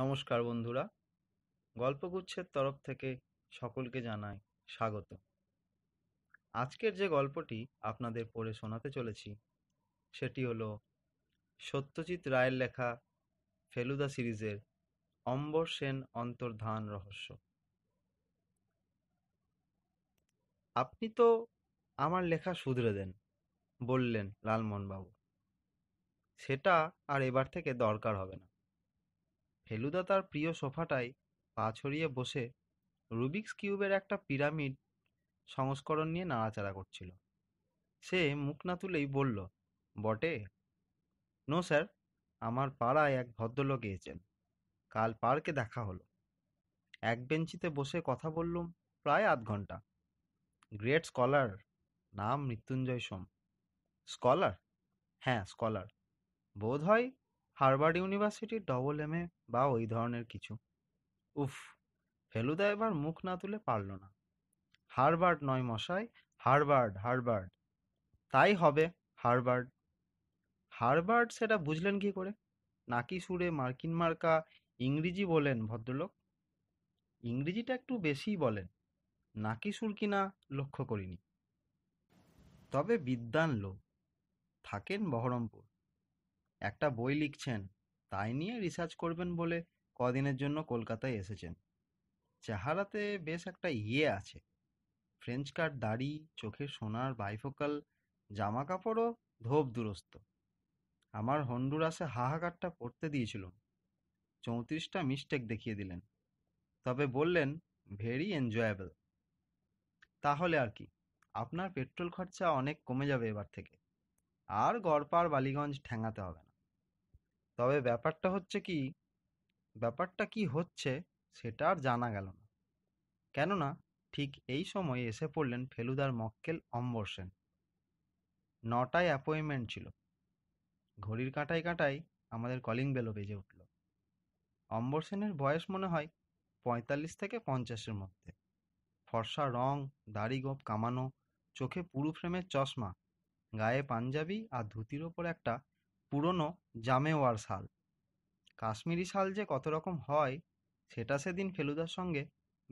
নমস্কার বন্ধুরা গল্পগুচ্ছের তরফ থেকে সকলকে জানাই স্বাগত আজকের যে গল্পটি আপনাদের পড়ে শোনাতে চলেছি সেটি হলো সত্যজিৎ রায়ের লেখা ফেলুদা সিরিজের অম্বর সেন অন্তর্ধান রহস্য আপনি তো আমার লেখা শুধরে দেন বললেন লালমোহনবাবু সেটা আর এবার থেকে দরকার হবে না ফেলুদা তার প্রিয় সোফাটায় পা ছড়িয়ে বসে রুবিক্স কিউবের একটা পিরামিড সংস্করণ নিয়ে নাড়াচাড়া করছিল সে মুখ না তুলেই বলল বটে নো স্যার আমার পাড়ায় এক ভদ্রলোক এসেছেন কাল পার্কে দেখা হলো এক বেঞ্চিতে বসে কথা বললুম প্রায় আধ ঘন্টা গ্রেট স্কলার নাম মৃত্যুঞ্জয় সোম স্কলার হ্যাঁ স্কলার বোধ হয় হার্ভার্ড ইউনিভার্সিটির ডবল এম এ বা ওই ধরনের কিছু উফ ফেলুদা এবার মুখ না তুলে পারল না হার্ভার্ড নয় মশাই হার্ভার্ড হার্ভার্ড তাই হবে হার্ভার্ড হার্ভার্ড সেটা বুঝলেন কি করে নাকি সুরে মার্কিন মার্কা ইংরেজি বলেন ভদ্রলোক ইংরেজিটা একটু বেশিই বলেন নাকি সুর কিনা লক্ষ্য করিনি তবে বিদ্যান লোক থাকেন বহরমপুর একটা বই লিখছেন তাই নিয়ে রিসার্চ করবেন বলে কদিনের জন্য কলকাতায় এসেছেন চেহারাতে বেশ একটা ইয়ে আছে ফ্রেঞ্চ কাট দাড়ি চোখের সোনার বাইফোকাল জামা কাপড়ও ধোপ দুরস্ত আমার হন্ডুরাসে হাহাকারটা পড়তে দিয়েছিলুম চৌত্রিশটা মিস্টেক দেখিয়ে দিলেন তবে বললেন ভেরি এনজয়েবল তাহলে আর কি আপনার পেট্রোল খরচা অনেক কমে যাবে এবার থেকে আর গড়পাড় বালিগঞ্জ ঠেঙাতে হবে না তবে ব্যাপারটা হচ্ছে কি ব্যাপারটা কি হচ্ছে সেটা আর জানা গেল না কেননা ঠিক এই সময়ে এসে পড়লেন ফেলুদার মক্কেল অম্বর সেন নটায় অ্যাপয়েন্টমেন্ট ছিল ঘড়ির কাঁটায় কাঁটায় আমাদের কলিং বেলও বেজে উঠল অম্বর সেনের বয়স মনে হয় পঁয়তাল্লিশ থেকে পঞ্চাশের মধ্যে ফর্সা রং দাড়ি গোপ কামানো চোখে পুরু ফ্রেমের চশমা গায়ে পাঞ্জাবি আর ধুতির ওপর একটা পুরনো জামেওয়ার শাল কাশ্মীরি শাল যে কত রকম হয় সেটা সেদিন ফেলুদার সঙ্গে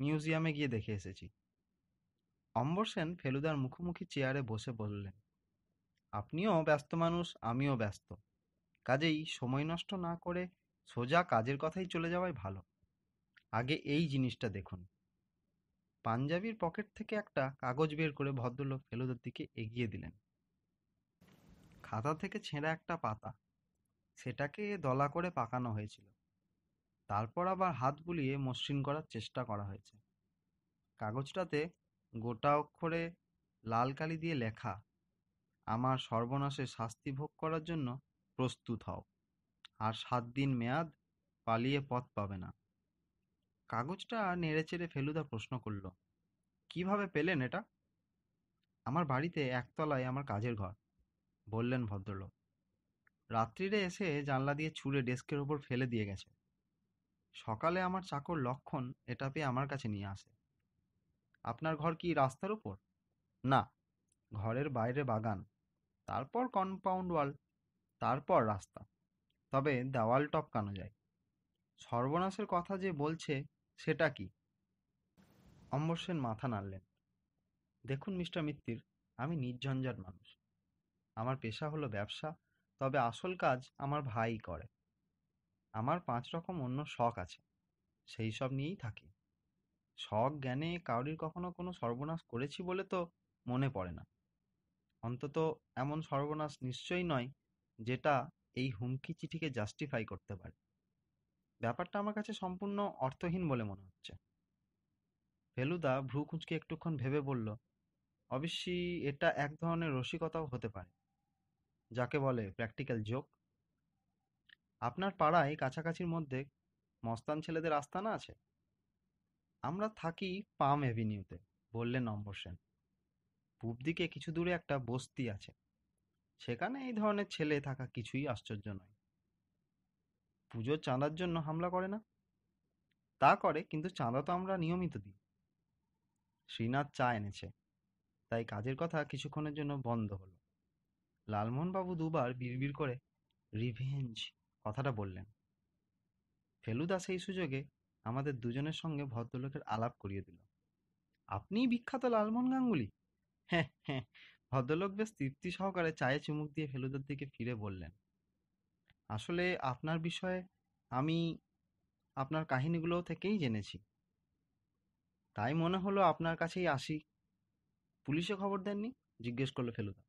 মিউজিয়ামে গিয়ে দেখে এসেছি অম্বর সেন ফেলুদার মুখোমুখি চেয়ারে বসে বললেন আপনিও ব্যস্ত মানুষ আমিও ব্যস্ত কাজেই সময় নষ্ট না করে সোজা কাজের কথাই চলে যাওয়াই ভালো আগে এই জিনিসটা দেখুন পাঞ্জাবির পকেট থেকে একটা কাগজ বের করে ভদ্রলোক ফেলুদার দিকে এগিয়ে দিলেন খাতা থেকে ছেঁড়া একটা পাতা সেটাকে দলা করে পাকানো হয়েছিল তারপর আবার হাত বুলিয়ে মসৃণ করার চেষ্টা করা হয়েছে কাগজটাতে গোটা অক্ষরে লাল কালি দিয়ে লেখা আমার সর্বনাশে শাস্তি ভোগ করার জন্য প্রস্তুত হও আর সাত দিন মেয়াদ পালিয়ে পথ পাবে না কাগজটা নেড়ে চেড়ে ফেলুদা প্রশ্ন করল কিভাবে পেলেন এটা আমার বাড়িতে একতলায় আমার কাজের ঘর বললেন ভদ্রলোক রাত্রিরে এসে জানলা দিয়ে ছুঁড়ে ডেস্কের ওপর ফেলে দিয়ে গেছে সকালে আমার চাকর লক্ষণ এটা পেয়ে আমার কাছে নিয়ে আসে আপনার ঘর কি রাস্তার ওপর না ঘরের বাইরে বাগান তারপর কম্পাউন্ড ওয়াল তারপর রাস্তা তবে দেওয়াল টপকানো যায় সর্বনাশের কথা যে বলছে সেটা কি অম্বর সেন মাথা নাড়লেন দেখুন মিস্টার মিত্তির আমি নির্ঝঞ্ঝাট মানুষ আমার পেশা হলো ব্যবসা তবে আসল কাজ আমার ভাই করে আমার পাঁচ রকম অন্য শখ আছে সেই সব নিয়েই থাকি শখ জ্ঞানে কাউরির কখনো কোনো সর্বনাশ করেছি বলে তো মনে পড়ে না অন্তত এমন সর্বনাশ নিশ্চয়ই নয় যেটা এই হুমকি চিঠিকে জাস্টিফাই করতে পারে ব্যাপারটা আমার কাছে সম্পূর্ণ অর্থহীন বলে মনে হচ্ছে ফেলুদা ভ্রু কুঁচকে একটুক্ষণ ভেবে বলল অবশ্যই এটা এক ধরনের রসিকতাও হতে পারে যাকে বলে প্র্যাকটিক্যাল জোক আপনার পাড়ায় কাছাকাছির মধ্যে মস্তান ছেলেদের আস্তানা আছে আমরা থাকি পাম অ্যাভিনিউতে বললেন নম্বর সেন পূব দিকে কিছু দূরে একটা বস্তি আছে সেখানে এই ধরনের ছেলে থাকা কিছুই আশ্চর্য নয় পুজোর চাঁদার জন্য হামলা করে না তা করে কিন্তু চাঁদা তো আমরা নিয়মিত দিই শ্রীনাথ চা এনেছে তাই কাজের কথা কিছুক্ষণের জন্য বন্ধ হলো লালমোহনবাবু দুবার বিড়বিড় করে রিভেঞ্জ কথাটা বললেন ফেলুদা সেই সুযোগে আমাদের দুজনের সঙ্গে ভদ্রলোকের আলাপ করিয়ে দিল আপনিই বিখ্যাত লালমোহন গাঙ্গুলি হ্যাঁ হ্যাঁ ভদ্রলোক বেশ তৃপ্তি সহকারে চায়ে চুমুক দিয়ে ফেলুদার দিকে ফিরে বললেন আসলে আপনার বিষয়ে আমি আপনার কাহিনীগুলো থেকেই জেনেছি তাই মনে হলো আপনার কাছেই আসি পুলিশে খবর দেননি জিজ্ঞেস করলো ফেলুদা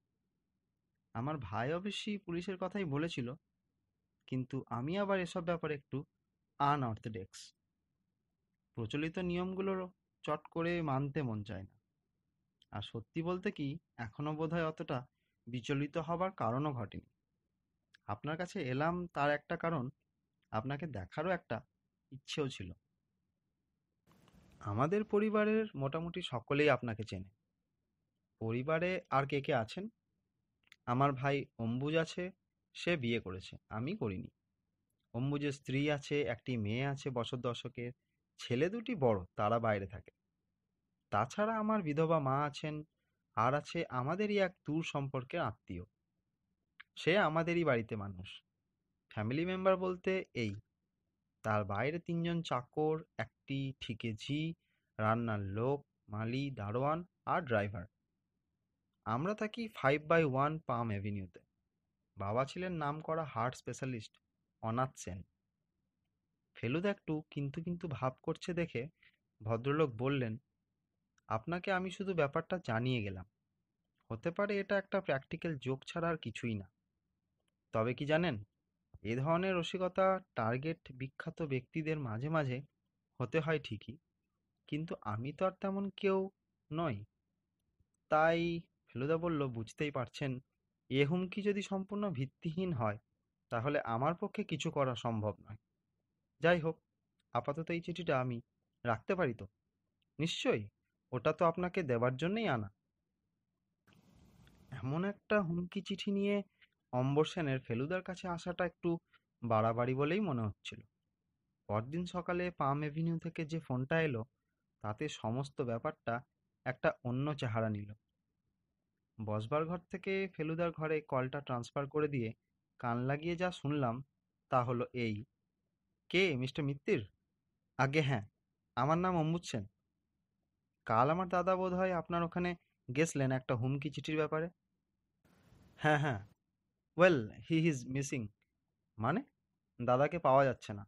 আমার ভাই অবশ্যই পুলিশের কথাই বলেছিল কিন্তু আমি আবার এসব ব্যাপারে একটু আনঅর্থোডক্স প্রচলিত নিয়মগুলোরও চট করে মানতে মন চায় না আর সত্যি বলতে কি এখনও হয় অতটা বিচলিত হবার কারণও ঘটেনি আপনার কাছে এলাম তার একটা কারণ আপনাকে দেখারও একটা ইচ্ছেও ছিল আমাদের পরিবারের মোটামুটি সকলেই আপনাকে চেনে পরিবারে আর কে কে আছেন আমার ভাই অম্বুজ আছে সে বিয়ে করেছে আমি করিনি অম্বুজের স্ত্রী আছে একটি মেয়ে আছে বছর দশকের ছেলে দুটি বড় তারা বাইরে থাকে তাছাড়া আমার বিধবা মা আছেন আর আছে আমাদেরই এক দূর সম্পর্কের আত্মীয় সে আমাদেরই বাড়িতে মানুষ ফ্যামিলি মেম্বার বলতে এই তার বাইরে তিনজন চাকর একটি ঠিকেঝি রান্নার লোক মালি দারোয়ান আর ড্রাইভার আমরা থাকি ফাইভ বাই ওয়ান পাম অ্যাভিনিউতে বাবা ছিলেন নাম করা হার্ট স্পেশালিস্ট অনাথ সেন ফেলুদা একটু কিন্তু কিন্তু ভাব করছে দেখে ভদ্রলোক বললেন আপনাকে আমি শুধু ব্যাপারটা জানিয়ে গেলাম হতে পারে এটা একটা প্র্যাকটিক্যাল যোগ ছাড়া আর কিছুই না তবে কি জানেন এ ধরনের রসিকতা টার্গেট বিখ্যাত ব্যক্তিদের মাঝে মাঝে হতে হয় ঠিকই কিন্তু আমি তো আর তেমন কেউ নই তাই ফেলুদা বলল বুঝতেই পারছেন এ হুমকি যদি সম্পূর্ণ ভিত্তিহীন হয় তাহলে আমার পক্ষে কিছু করা সম্ভব নয় যাই হোক আপাতত এই চিঠিটা আমি রাখতে পারি তো নিশ্চয়ই ওটা তো আপনাকে দেবার জন্যই আনা এমন একটা হুমকি চিঠি নিয়ে অম্বর সেনের ফেলুদার কাছে আসাটা একটু বাড়াবাড়ি বলেই মনে হচ্ছিল পরদিন সকালে পাম এভিনিউ থেকে যে ফোনটা এলো তাতে সমস্ত ব্যাপারটা একটা অন্য চেহারা নিল বসবার ঘর থেকে ফেলুদার ঘরে কলটা ট্রান্সফার করে দিয়ে কান লাগিয়ে যা শুনলাম তা হলো এই কে মিস্টার মিত্তির আগে হ্যাঁ আমার নাম অম্বুদ সেন কাল আমার দাদা বোধ হয় আপনার ওখানে গেছিলেন একটা হুমকি চিঠির ব্যাপারে হ্যাঁ হ্যাঁ ওয়েল হি ইজ মিসিং মানে দাদাকে পাওয়া যাচ্ছে না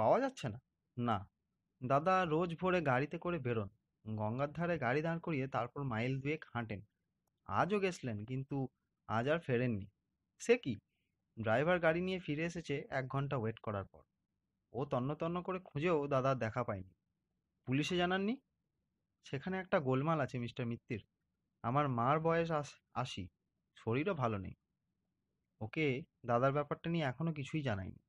পাওয়া যাচ্ছে না না দাদা রোজ ভোরে গাড়িতে করে বেরোন গঙ্গার ধারে গাড়ি দাঁড় করিয়ে তারপর মাইল দুয়েক হাঁটেন আজও গেছিলেন কিন্তু আজ আর ফেরেননি সে কি ড্রাইভার গাড়ি নিয়ে ফিরে এসেছে এক ঘন্টা ওয়েট করার পর ও তন্ন তন্ন করে খুঁজেও দাদা দেখা পায়নি পুলিশে জানাননি সেখানে একটা গোলমাল আছে মিস্টার মিত্তির আমার মার বয়স আশি শরীরও ভালো নেই ওকে দাদার ব্যাপারটা নিয়ে এখনও কিছুই জানায়নি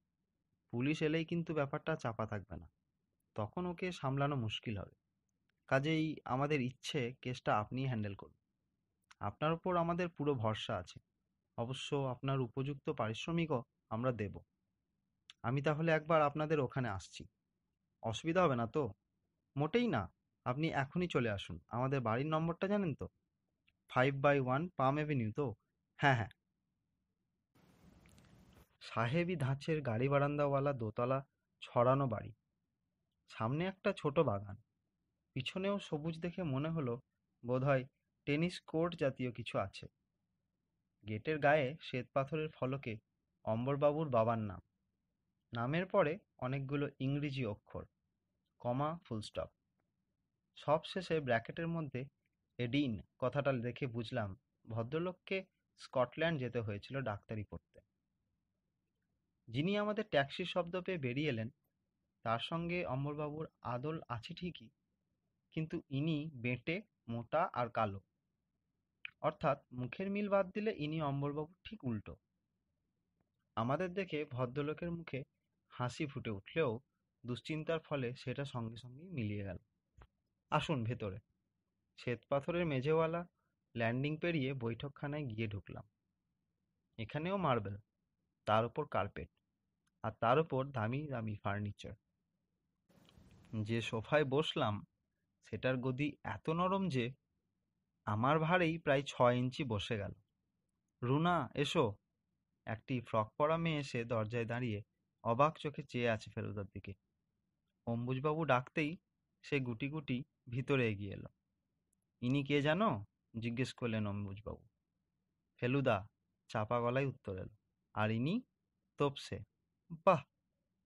পুলিশ এলেই কিন্তু ব্যাপারটা চাপা থাকবে না তখন ওকে সামলানো মুশকিল হবে কাজেই আমাদের ইচ্ছে কেসটা আপনিই হ্যান্ডেল করুন আপনার উপর আমাদের পুরো ভরসা আছে অবশ্য আপনার উপযুক্ত পারিশ্রমিকও আমরা দেব আমি তাহলে একবার আপনাদের ওখানে আসছি অসুবিধা হবে না তো মোটেই না আপনি এখনই চলে আসুন আমাদের বাড়ির নম্বরটা জানেন তো five by one Palm Avenue তো হ্যাঁ হ্যাঁ সাহেবি ধাঁচের গাড়ি বারান্দাওয়ালা দোতলা ছড়ানো বাড়ি সামনে একটা ছোট বাগান পিছনেও সবুজ দেখে মনে হলো বোধহয় টেনিস কোর্ট জাতীয় কিছু আছে গেটের গায়ে শ্বেতপাথরের ফলকে অম্বরবাবুর বাবার নাম নামের পরে অনেকগুলো ইংরেজি অক্ষর কমা ফুলস্টপ সব শেষে ব্র্যাকেটের মধ্যে এডিন কথাটা দেখে বুঝলাম ভদ্রলোককে স্কটল্যান্ড যেতে হয়েছিল ডাক্তারি পড়তে যিনি আমাদের ট্যাক্সির শব্দ পেয়ে বেরিয়ে এলেন তার সঙ্গে অম্বরবাবুর আদল আছে ঠিকই কিন্তু ইনি বেঁটে মোটা আর কালো অর্থাৎ মুখের মিল বাদ দিলে ইনি অম্বরবাবু ঠিক উল্টো আমাদের দেখে ভদ্রলোকের মুখে হাসি ফুটে উঠলেও দুশ্চিন্তার ফলে সেটা সঙ্গে সঙ্গে মিলিয়ে গেল আসুন ভেতরে শ্বেত পাথরের মেঝেওয়ালা ল্যান্ডিং পেরিয়ে বৈঠকখানায় গিয়ে ঢুকলাম এখানেও মার্বেল তার উপর কার্পেট আর তার উপর দামি দামি ফার্নিচার যে সোফায় বসলাম সেটার গদি এত নরম যে আমার ভারেই প্রায় ছয় ইঞ্চি বসে গেল রুনা এসো একটি ফ্রক পরা মেয়ে এসে দরজায় দাঁড়িয়ে অবাক চোখে চেয়ে আছে ফেরুদার দিকে অম্বুজবাবু ডাকতেই সে গুটি গুটি ভিতরে এগিয়ে এলো ইনি কে জানো জিজ্ঞেস করলেন অম্বুজবাবু ফেলুদা চাপা গলায় উত্তর এলো আর ইনি তোপসে বাহ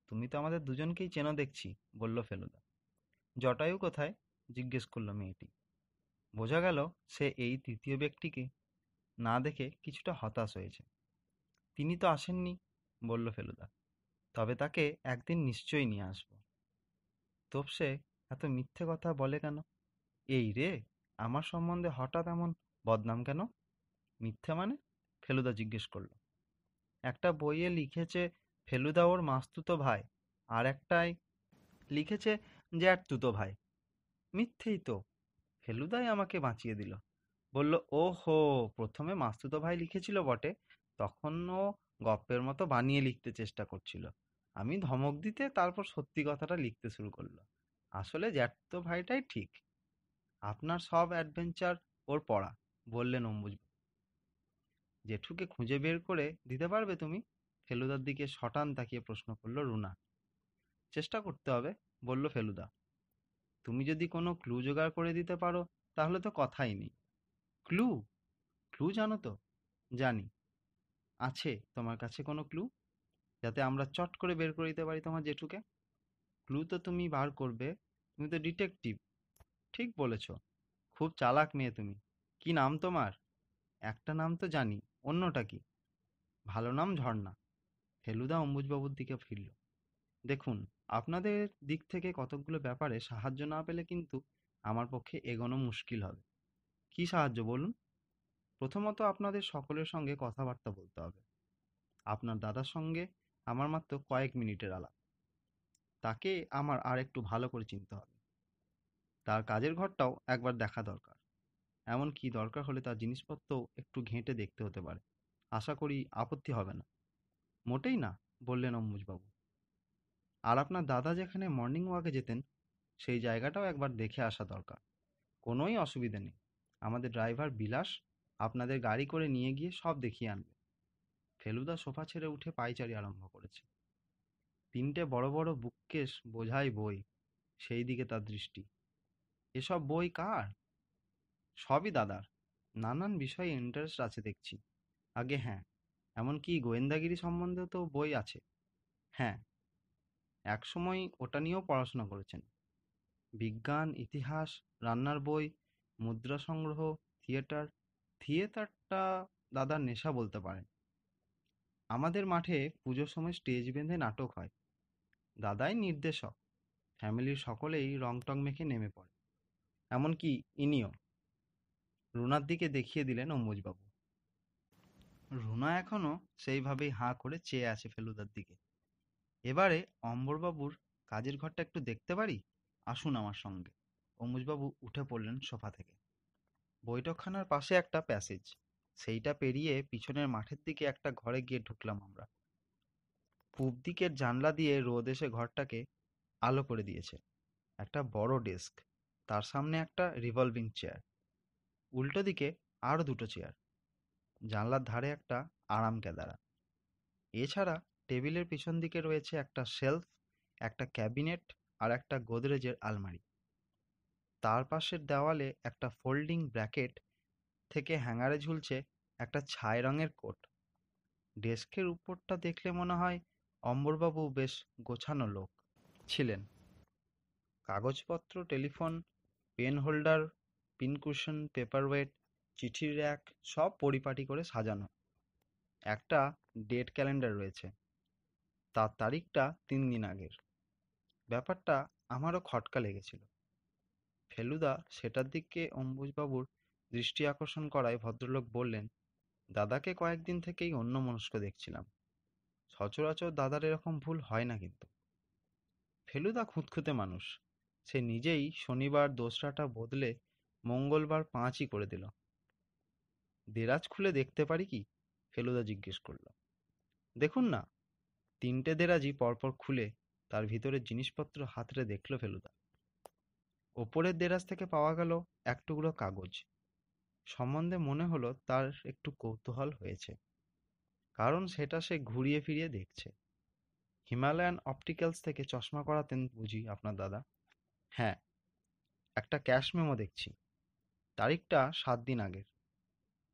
তুমি তো আমাদের দুজনকেই চেনো দেখছি বলল ফেলুদা জটায়ু কোথায় জিজ্ঞেস করলো মেয়েটি বোঝা গেল সে এই তৃতীয় ব্যক্তিকে না দেখে কিছুটা হতাশ হয়েছে তিনি তো আসেননি বলল ফেলুদা তবে তাকে একদিন নিশ্চয়ই নিয়ে আসব তোপসে এত মিথ্যে কথা বলে কেন এই রে আমার সম্বন্ধে হঠাৎ এমন বদনাম কেন মিথ্যে মানে ফেলুদা জিজ্ঞেস করল একটা বইয়ে লিখেছে ফেলুদা ওর মাস্তুতো ভাই আর একটাই লিখেছে যে এক তুতো ভাই মিথ্যেই তো ফেলুদাই আমাকে বাঁচিয়ে দিল বলল ও হো প্রথমে মাস্তুতো ভাই লিখেছিল বটে তখন ও গপ্পের মতো বানিয়ে লিখতে চেষ্টা করছিল আমি ধমক দিতে তারপর সত্যি কথাটা লিখতে শুরু করলো আসলে তো ভাইটাই ঠিক আপনার সব অ্যাডভেঞ্চার ওর পড়া বললেন অম্বুজ জেঠুকে খুঁজে বের করে দিতে পারবে তুমি ফেলুদার দিকে শটান তাকিয়ে প্রশ্ন করল রুনা চেষ্টা করতে হবে বলল ফেলুদা তুমি যদি কোনো ক্লু জোগাড় করে দিতে পারো তাহলে তো কথাই নেই ক্লু ক্লু জানো তো জানি আছে তোমার কাছে কোনো ক্লু যাতে আমরা চট করে বের করে দিতে পারি তোমার জেঠুকে ক্লু তো তুমি বার করবে তুমি তো ডিটেকটিভ ঠিক বলেছ খুব চালাক মেয়ে তুমি কি নাম তোমার একটা নাম তো জানি অন্যটা কি ভালো নাম ঝর্ণা ফেলুদা অম্বুজবাবুর দিকে ফিরল দেখুন আপনাদের দিক থেকে কতকগুলো ব্যাপারে সাহায্য না পেলে কিন্তু আমার পক্ষে এগোনো মুশকিল হবে কি সাহায্য বলুন প্রথমত আপনাদের সকলের সঙ্গে কথাবার্তা বলতে হবে আপনার দাদার সঙ্গে আমার মাত্র কয়েক মিনিটের আলাপ তাকে আমার আর একটু ভালো করে চিনতে হবে তার কাজের ঘরটাও একবার দেখা দরকার এমনকি দরকার হলে তার জিনিসপত্রও একটু ঘেঁটে দেখতে হতে পারে আশা করি আপত্তি হবে না মোটেই না বললেন অম্বুজবাবু আর আপনার দাদা যেখানে মর্নিং ওয়াকে যেতেন সেই জায়গাটাও একবার দেখে আসা দরকার কোনোই অসুবিধে নেই আমাদের ড্রাইভার বিলাস আপনাদের গাড়ি করে নিয়ে গিয়ে সব দেখিয়ে আনবে ফেলুদা সোফা ছেড়ে উঠে পাইচারি আরম্ভ করেছে তিনটে বড় বড় বুককেশ বোঝাই বই সেই দিকে তার দৃষ্টি এসব বই কার সবই দাদার নানান বিষয়ে ইন্টারেস্ট আছে দেখছি আগে হ্যাঁ এমনকি গোয়েন্দাগিরি সম্বন্ধেও তো বই আছে হ্যাঁ একসময় ওটা নিয়েও পড়াশোনা করেছেন বিজ্ঞান ইতিহাস রান্নার বই মুদ্রা সংগ্রহ থিয়েটার থিয়েটারটা দাদার নেশা বলতে পারেন আমাদের মাঠে পুজোর সময় স্টেজ বেঁধে নাটক হয় দাদাই নির্দেশক ফ্যামিলির সকলেই রং টং মেখে নেমে পড়ে এমনকি ইনিও রুনার দিকে দেখিয়ে দিলেন অম্বুজবাবু রুনা এখনও সেইভাবেই হাঁ করে চেয়ে আছে ফেলুদার দিকে এবারে অম্বরবাবুর কাজের ঘরটা একটু দেখতে পারি আসুন আমার সঙ্গে অমুজবাবু উঠে পড়লেন সোফা থেকে বৈঠকখানার পাশে একটা প্যাসেজ সেইটা পেরিয়ে পিছনের মাঠের দিকে একটা ঘরে গিয়ে ঢুকলাম আমরা পূব দিকের জানলা দিয়ে রোদ এসে ঘরটাকে আলো করে দিয়েছে একটা বড় ডেস্ক তার সামনে একটা রিভলভিং চেয়ার উল্টো দিকে আরও দুটো চেয়ার জানলার ধারে একটা আরাম কেদারা এছাড়া টেবিলের পিছন দিকে রয়েছে একটা সেলফ একটা ক্যাবিনেট আর একটা গোদরেজের আলমারি তার পাশের দেওয়ালে একটা ফোল্ডিং ব্র্যাকেট থেকে হ্যাঙ্গারে ঝুলছে একটা ছাই রঙের কোট ডেস্কের উপরটা দেখলে মনে হয় অম্বরবাবু বেশ গোছানো লোক ছিলেন কাগজপত্র telephone pen holder pincushion weight চিঠির র্যাক সব পরিপাটি করে সাজানো একটা ডেট ক্যালেন্ডার রয়েছে তার তারিখটা তিন দিন আগের ব্যাপারটা আমারও খটকা লেগেছিল ফেলুদা সেটার দিকে অম্বুজবাবুর দৃষ্টি আকর্ষণ করায় ভদ্রলোক বললেন দাদাকে কয়েকদিন থেকেই অন্য মনস্ক দেখছিলাম সচরাচর দাদার এরকম ভুল হয় না কিন্তু ফেলুদা খুঁতখুঁতে মানুষ সে নিজেই শনিবার দোসরাটা বদলে মঙ্গলবার পাঁচই করে দিল দেরাজ খুলে দেখতে পারি কি ফেলুদা জিজ্ঞেস করল দেখুন না তিনটে দেরাজই পরপর খুলে তার ভিতরের জিনিসপত্র হাতড়ে দেখল ফেলুদা ওপরের দেরাজ থেকে পাওয়া গেল এক টুকরো কাগজ সম্বন্ধে মনে হলো তার একটু কৌতূহল হয়েছে কারণ সেটা সে ঘুরিয়ে ফিরিয়ে দেখছে হিমালয়ান অপটিক্যালস থেকে চশমা করাতেন বুঝি আপনার দাদা হ্যাঁ একটা ক্যাশ মেমো দেখছি তারিখটা সাত দিন আগের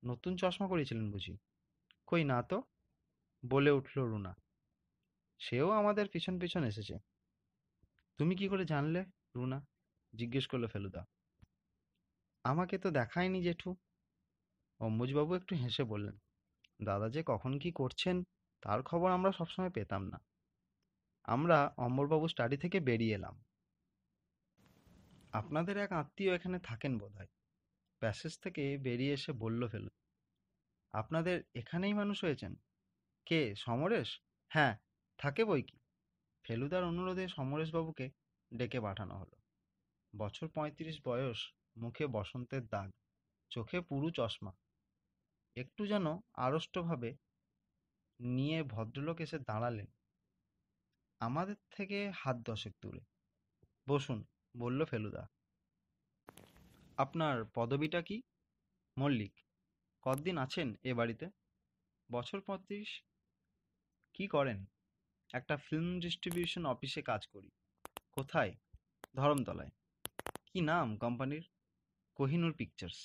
নতুন চশমা করেছিলেন বুঝি কই না তো বলে উঠল রুনা সেও আমাদের পিছন পিছন এসেছে তুমি কি করে জানলে রুনা জিজ্ঞেস করলো ফেলুদা আমাকে তো দেখায়নি জেঠু অম্বুজবাবু একটু হেসে বললেন দাদা যে কখন কি করছেন তার খবর আমরা সবসময় পেতাম না আমরা অম্বরবাবু স্টাডি থেকে বেরিয়ে এলাম আপনাদের এক আত্মীয় এখানে থাকেন বোধ হয় প্যাসেজ থেকে বেরিয়ে এসে বলল ফেলু আপনাদের এখানেই মানুষ হয়েছেন কে সমরেশ হ্যাঁ থাকে বই কি ফেলুদার অনুরোধে সমরেশবাবুকে ডেকে পাঠানো হলো বছর পঁয়ত্রিশ বয়স মুখে বসন্তের দাগ চোখে পুরু চশমা একটু যেন আড়ষ্টভাবে নিয়ে ভদ্রলোক এসে দাঁড়ালেন আমাদের থেকে হাত দশেক দূরে বসুন বলল ফেলুদা আপনার পদবিটা কি মল্লিক কতদিন আছেন এ বাড়িতে বছর পঁয়ত্রিশ কি করেন একটা ফিল্ম ডিস্ট্রিবিউশন অফিসে কাজ করি কোথায় ধরমতলায় কি নাম কোম্পানির কোহিনুর পিকচার্স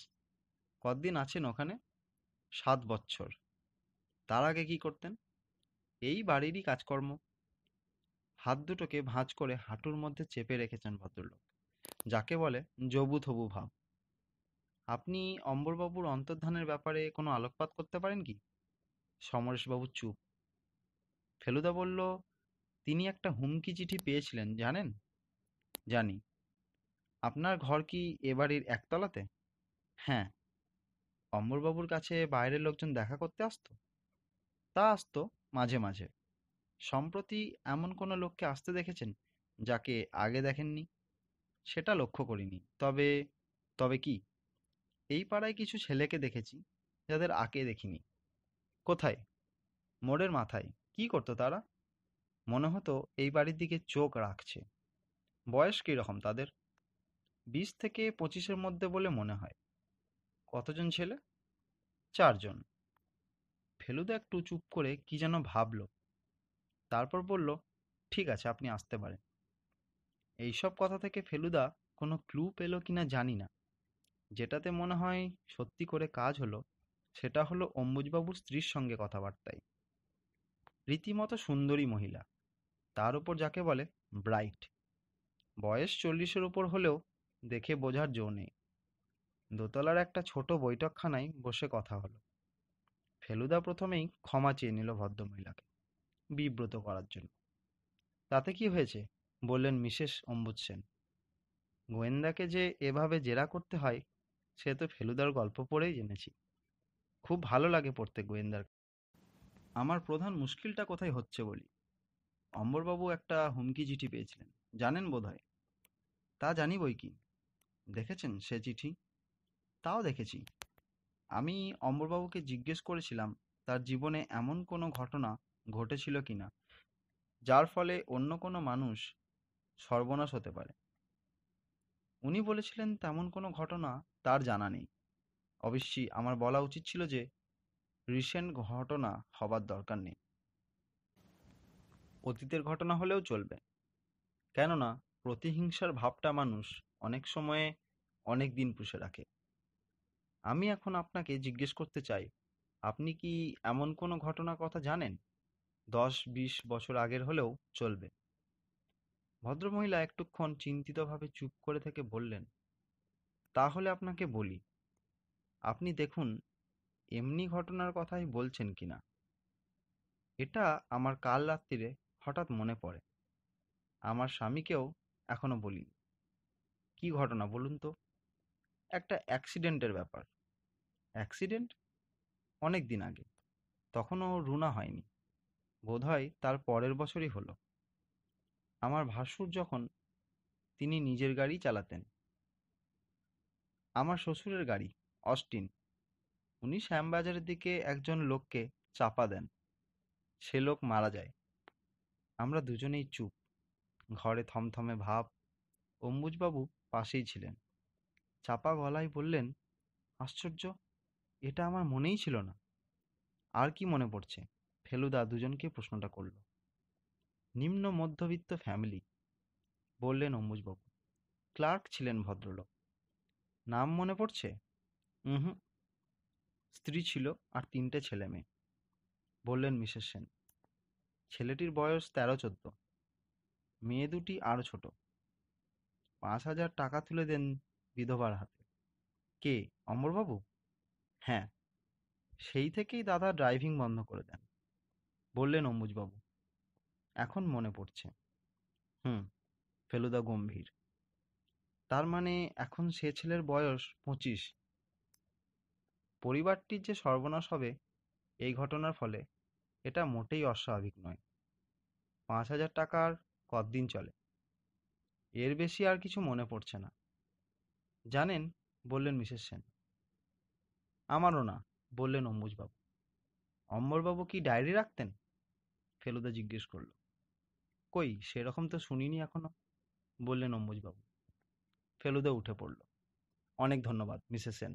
কদিন আছেন ওখানে সাত বছর তার আগে কি করতেন এই বাড়িরই কাজকর্ম হাত দুটোকে ভাঁজ করে হাঁটুর মধ্যে চেপে রেখেছেন ভদ্রলোক যাকে বলে জবু থবু ভাব আপনি অম্বরবাবুর অন্তর্ধানের ব্যাপারে কোনো আলোকপাত করতে পারেন কি সমরেশবাবু চুপ ফেলুদা বলল তিনি একটা হুমকি চিঠি পেয়েছিলেন জানেন জানি আপনার ঘর কি এ বাড়ির একতলাতে হ্যাঁ অম্বরবাবুর কাছে বাইরের লোকজন দেখা করতে আসতো তা আসতো মাঝে মাঝে সম্প্রতি এমন কোনো লোককে আসতে দেখেছেন যাকে আগে দেখেননি সেটা লক্ষ্য করিনি তবে তবে কি এই পাড়ায় কিছু ছেলেকে দেখেছি যাদের আগে দেখিনি কোথায় মোড়ের মাথায় কি করতো তারা মনে হতো এই বাড়ির দিকে চোখ রাখছে বয়স কীরকম তাদের বিশ থেকে পঁচিশের মধ্যে বলে মনে হয় কতজন ছেলে চারজন ফেলুদা একটু চুপ করে কি যেন ভাবল তারপর বলল ঠিক আছে আপনি আসতে পারেন এইসব কথা থেকে ফেলুদা কোনো ক্লু পেল কিনা জানি না যেটাতে মনে হয় সত্যি করে কাজ হলো সেটা হলো অম্বুজবাবুর স্ত্রীর সঙ্গে কথাবার্তায় রীতিমতো সুন্দরী মহিলা তার উপর যাকে বলে ব্রাইট বয়স চল্লিশের উপর হলেও দেখে বোঝার জো নেই দোতলার একটা ছোট বৈঠকখানায় বসে কথা হলো ফেলুদা প্রথমেই ক্ষমা চেয়ে নিল ভদ্রমহিলাকে বিব্রত করার জন্য তাতে কি হয়েছে বললেন মিসেস অম্বুজ সেন গোয়েন্দাকে যে এভাবে জেরা করতে হয় সে তো ফেলুদার গল্প পড়েই জেনেছি খুব ভালো লাগে পড়তে গোয়েন্দার আমার প্রধান মুশকিলটা কোথায় হচ্ছে বলি অম্বরবাবু একটা হুমকি চিঠি পেয়েছিলেন জানেন বোধ হয় তা জানি বই কি দেখেছেন সে চিঠি তাও দেখেছি আমি অম্বরবাবুকে জিজ্ঞেস করেছিলাম তার জীবনে এমন কোনো ঘটনা ঘটেছিল কি না যার ফলে অন্য কোনো মানুষ সর্বনাশ হতে পারে উনি বলেছিলেন তেমন কোনো ঘটনা তার জানা নেই অবশ্যই আমার বলা উচিত ছিল যে রিসেন্ট ঘটনা হবার দরকার নেই অতীতের ঘটনা হলেও চলবে কেননা প্রতিহিংসার ভাবটা মানুষ অনেক সময়ে অনেক দিন পুষে রাখে আমি এখন আপনাকে জিজ্ঞেস করতে চাই আপনি কি এমন কোনো ঘটনার কথা জানেন দশ বিশ বছর আগের হলেও চলবে ভদ্রমহিলা একটুক্ষণ চিন্তিতভাবে চুপ করে থেকে বললেন তাহলে আপনাকে বলি আপনি দেখুন এমনি ঘটনার কথাই বলছেন কিনা এটা আমার কাল রাত্তিরে হঠাৎ মনে পড়ে আমার স্বামীকেও এখনো বলিনি কি ঘটনা বলুন তো একটা অ্যাক্সিডেন্টের ব্যাপার অ্যাক্সিডেন্ট অনেক দিন আগে তখনও রুনা হয়নি বোধহয় তার পরের বছরই হলো আমার ভাসুর যখন তিনি নিজের গাড়ি চালাতেন আমার শ্বশুরের গাড়ি অস্টিন উনি শ্যামবাজারের দিকে একজন লোককে চাপা দেন সে লোক মারা যায় আমরা দুজনেই চুপ ঘরে থমথমে ভাব অম্বুজবাবু পাশেই ছিলেন চাপা গলায় বললেন আশ্চর্য এটা আমার মনেই ছিল না আর কি মনে পড়ছে ফেলুদা দুজনকে প্রশ্নটা করল নিম্ন মধ্যবিত্ত ফ্যামিলি বললেন অম্বুজবাবু ক্লার্ক ছিলেন ভদ্রলোক নাম মনে পড়ছে হুম স্ত্রী ছিল আর তিনটে ছেলে মেয়ে বললেন মিসেস সেন ছেলেটির বয়স তেরো চোদ্দ মেয়ে দুটি আরও ছোট পাঁচ হাজার টাকা তুলে দেন বিধবার হাতে কে অমরবাবু হ্যাঁ সেই থেকেই দাদা ড্রাইভিং বন্ধ করে দেন বললেন অম্বুজবাবু এখন মনে পড়ছে হুম ফেলুদা গম্ভীর তার মানে এখন সে ছেলের বয়স পঁচিশ পরিবারটির যে সর্বনাশ হবে এই ঘটনার ফলে এটা মোটেই অস্বাভাবিক নয় পাঁচ হাজার টাকার কদিন চলে এর বেশি আর কিছু মনে পড়ছে না জানেন বললেন মিসেস সেন আমারও না বললেন অম্বুজবাবু অম্বরবাবু কি ডায়েরি রাখতেন ফেলুদা জিজ্ঞেস করল কই সেরকম তো শুনিনি এখনো বললেন অম্বুজবাবু ফেলুদা উঠে পড়ল অনেক ধন্যবাদ মিসেস সেন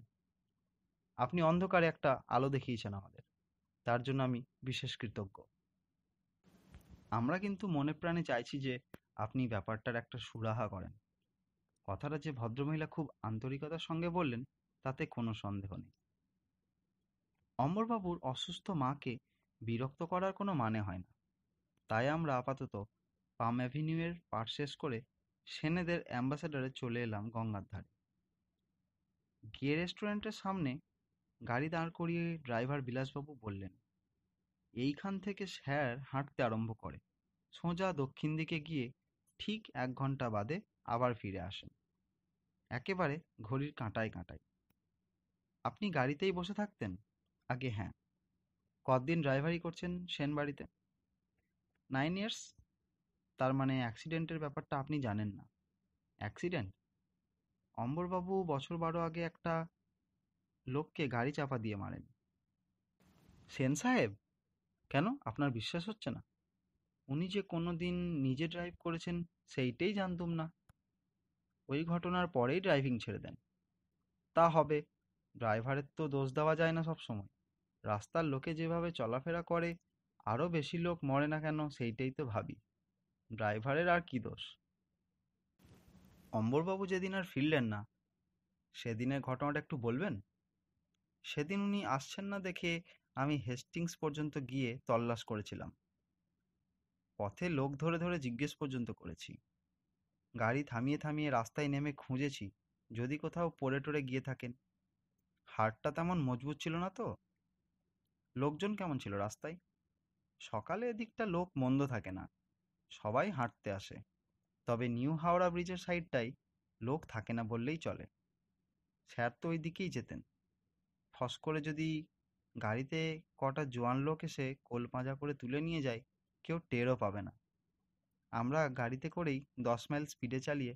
আপনি অন্ধকারে একটা আলো দেখিয়েছেন আমাদের তার জন্য আমি বিশেষ কৃতজ্ঞ আমরা কিন্তু মনে প্রাণে চাইছি যে আপনি ব্যাপারটার একটা সুরাহা করেন কথাটা যে ভদ্রমহিলা খুব আন্তরিকতার সঙ্গে বললেন তাতে কোনো সন্দেহ নেই অম্বরবাবুর অসুস্থ মাকে বিরক্ত করার কোনো মানে হয় না তাই আমরা আপাতত পাম অ্যাভিনিউয়ের পাঠ শেষ করে সেনেদের অ্যাম্বাসেডারে চলে এলাম গঙ্গার ধারে গিয়ে রেস্টুরেন্টের সামনে গাড়ি দাঁড় করিয়ে ড্রাইভার বিলাসবাবু বললেন এইখান থেকে স্যার হাঁটতে আরম্ভ করে সোজা দক্ষিণ দিকে গিয়ে ঠিক এক ঘন্টা বাদে আবার ফিরে আসেন একেবারে ঘড়ির কাঁটায় কাঁটায় আপনি গাড়িতেই বসে থাকতেন আগে হ্যাঁ কদিন ড্রাইভারি করছেন সেন বাড়িতে নাইন ইয়ার্স তার মানে অ্যাক্সিডেন্টের ব্যাপারটা আপনি জানেন না অ্যাক্সিডেন্ট অম্বরবাবু বছর বারো আগে একটা লোককে গাড়ি চাপা দিয়ে মারেন সেন সাহেব কেন আপনার বিশ্বাস হচ্ছে না উনি যে কোনো দিন নিজে ড্রাইভ করেছেন সেইটাই জানতুম না ওই ঘটনার পরেই ড্রাইভিং ছেড়ে দেন তা হবে ড্রাইভারের তো দোষ দেওয়া যায় না সব সময় রাস্তার লোকে যেভাবে চলাফেরা করে আরও বেশি লোক মরে না কেন সেইটাই তো ভাবি ড্রাইভারের আর কি দোষ অম্বরবাবু যেদিন আর ফিরলেন না সেদিনের ঘটনাটা একটু বলবেন সেদিন উনি আসছেন না দেখে আমি হেস্টিংস পর্যন্ত গিয়ে তল্লাশ করেছিলাম পথে লোক ধরে ধরে জিজ্ঞেস পর্যন্ত করেছি গাড়ি থামিয়ে থামিয়ে রাস্তায় নেমে খুঁজেছি যদি কোথাও পড়ে টরে গিয়ে থাকেন হাড়টা তেমন মজবুত ছিল না তো লোকজন কেমন ছিল রাস্তায় সকালে এদিকটা লোক মন্দ থাকে না সবাই হাঁটতে আসে তবে নিউ হাওড়া ব্রিজের সাইডটাই লোক থাকে না বললেই চলে স্যার তো ওই দিকেই যেতেন ফস করে যদি গাড়িতে কটা জোয়ান লোক এসে পাঁজা করে তুলে নিয়ে যায় কেউ টেরও পাবে না আমরা গাড়িতে করেই দশ মাইল স্পিডে চালিয়ে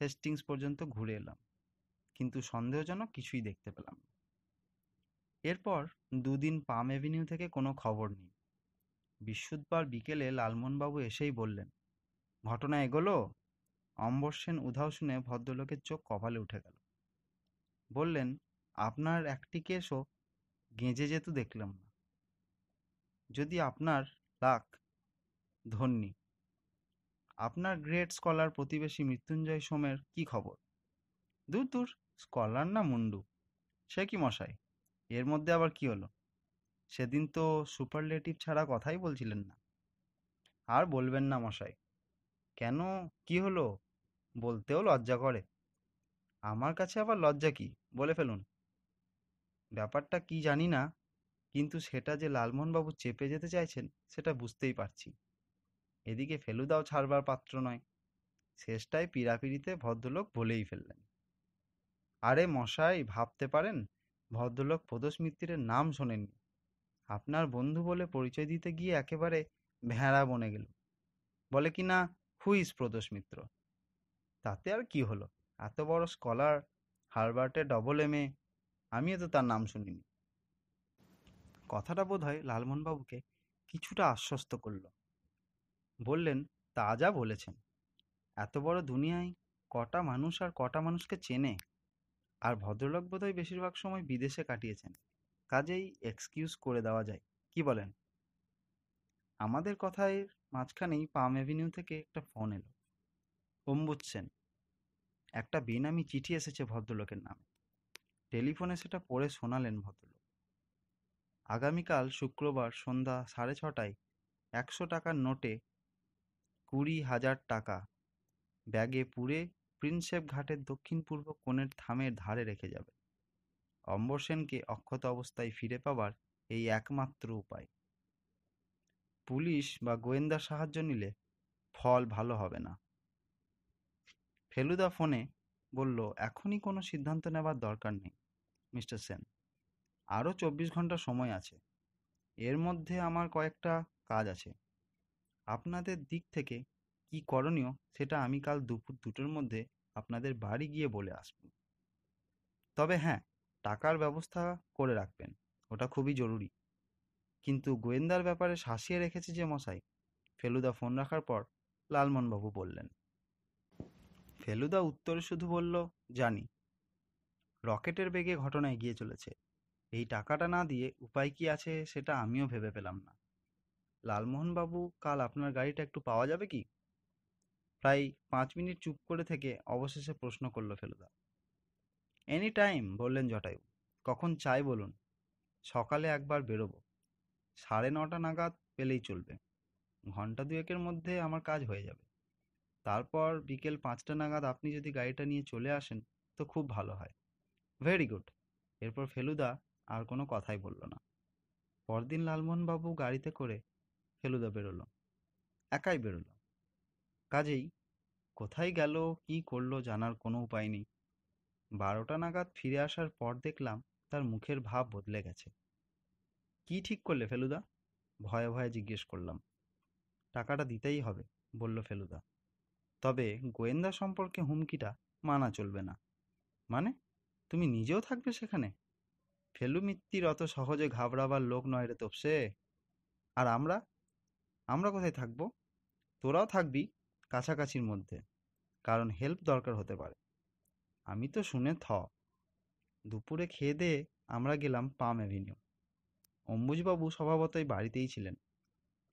হেস্টিংস পর্যন্ত ঘুরে এলাম কিন্তু সন্দেহজনক কিছুই দেখতে পেলাম এরপর দুদিন পাম অ্যাভিনিউ থেকে কোনো খবর নেই বিশুদ্ধবার বিকেলে লালমোহনবাবু এসেই বললেন ঘটনা এগোলো অম্বর সেন উধাও শুনে ভদ্রলোকের চোখ কপালে উঠে গেল বললেন আপনার একটি কেশও গেঁজে যেতে দেখলাম না যদি আপনার লাক ধন্যী আপনার গ্রেট স্কলার প্রতিবেশী মৃত্যুঞ্জয় সোমের কি খবর দূর দূর স্কলার না মুন্ডু সে কি মশাই এর মধ্যে আবার কি হলো সেদিন তো সুপারলেটিভ ছাড়া কথাই বলছিলেন না আর বলবেন না মশাই কেন কি হলো বলতেও লজ্জা করে আমার কাছে আবার লজ্জা কি বলে ফেলুন ব্যাপারটা কি জানি না কিন্তু সেটা যে লালমোহনবাবু চেপে যেতে চাইছেন সেটা বুঝতেই পারছি এদিকে ফেলুদাও ছাড়বার পাত্র নয় শেষটায় পিড়াপিড়িতে ভদ্রলোক বলেই ফেললেন আরে মশাই ভাবতে পারেন ভদ্রলোক প্রদোষ মিত্রের নাম শোনেননি আপনার বন্ধু বলে পরিচয় দিতে গিয়ে একেবারে ভেড়া বনে গেল বলে কি না হুইস প্রদোষ মিত্র তাতে আর কি হলো এত বড় স্কলার হারবার্টে ডবল এম এ আমিও তো তার নাম শুনিনি কথাটা বোধহয় লালমোহনবাবুকে কিছুটা আশ্বস্ত করল বললেন তা যা বলেছেন এত বড় দুনিয়ায় কটা মানুষ আর কটা মানুষকে চেনে আর ভদ্রলোক বোধহয় বেশিরভাগ সময় বিদেশে কাটিয়েছেন কাজেই এক্সকিউজ করে দেওয়া যায় কি বলেন আমাদের কথায় মাঝখানেই পাম অ্যাভিনিউ থেকে একটা ফোন এলো অম্বুচ্ছেন একটা বেনামি চিঠি এসেছে ভদ্রলোকের নামে টেলিফোনে সেটা পড়ে শোনালেন ভদ্রলোক আগামীকাল শুক্রবার সন্ধ্যা সাড়ে ছটায় একশো টাকার নোটে কুড়ি হাজার টাকা ব্যাগে পুরে প্রিন্সেপ ঘাটের দক্ষিণ পূর্ব কোণের থামের ধারে রেখে যাবে অম্বর সেনকে অক্ষত অবস্থায় ফিরে পাবার এই একমাত্র উপায় পুলিশ বা গোয়েন্দার সাহায্য নিলে ফল ভালো হবে না ফেলুদা ফোনে বলল এখনই কোনো সিদ্ধান্ত নেবার দরকার নেই মিস্টার সেন আরও চব্বিশ ঘন্টা সময় আছে এর মধ্যে আমার কয়েকটা কাজ আছে আপনাদের দিক থেকে কি করণীয় সেটা আমি কাল দুপুর দুটোর মধ্যে আপনাদের বাড়ি গিয়ে বলে আসব তবে হ্যাঁ টাকার ব্যবস্থা করে রাখবেন ওটা খুবই জরুরি কিন্তু গোয়েন্দার ব্যাপারে শাসিয়ে রেখেছি যে মশাই ফেলুদা ফোন রাখার পর লালমোহনবাবু বললেন ফেলুদা উত্তরে শুধু বলল জানি রকেটের বেগে ঘটনা এগিয়ে চলেছে এই টাকাটা না দিয়ে উপায় কি আছে সেটা আমিও ভেবে পেলাম না লালমোহনবাবু কাল আপনার গাড়িটা একটু পাওয়া যাবে কি প্রায় পাঁচ মিনিট চুপ করে থেকে অবশেষে প্রশ্ন করল ফেলুদা এনি টাইম বললেন জটায়ু কখন চাই বলুন সকালে একবার বেরোবো সাড়ে নটা নাগাদ পেলেই চলবে ঘন্টা দুয়েকের মধ্যে আমার কাজ হয়ে যাবে তারপর বিকেল পাঁচটা নাগাদ আপনি যদি গাড়িটা নিয়ে চলে আসেন তো খুব ভালো হয় ভেরি গুড এরপর ফেলুদা আর কোনো কথাই বলল না পরদিন লালমোহনবাবু গাড়িতে করে ফেলুদা বেরোলো একাই বেরোলো কাজেই কোথায় গেল কি করলো জানার কোনো উপায় নেই বারোটা নাগাদ ফিরে আসার পর দেখলাম তার মুখের ভাব বদলে গেছে কি ঠিক করলে ফেলুদা ভয়ে ভয়ে জিজ্ঞেস করলাম টাকাটা দিতেই হবে বলল ফেলুদা তবে গোয়েন্দা সম্পর্কে হুমকিটা মানা চলবে না মানে তুমি নিজেও থাকবে সেখানে ফেলু মিত্তির অত সহজে ঘাবড়াবার লোক নয় রে তপসে আর আমরা আমরা কোথায় থাকবো তোরাও থাকবি কাছাকাছির মধ্যে কারণ হেল্প দরকার হতে পারে আমি তো শুনে থ দুপুরে খেয়ে দিয়ে আমরা গেলাম পাম অ্যাভিনিউ অম্বুজবাবু স্বভাবতই বাড়িতেই ছিলেন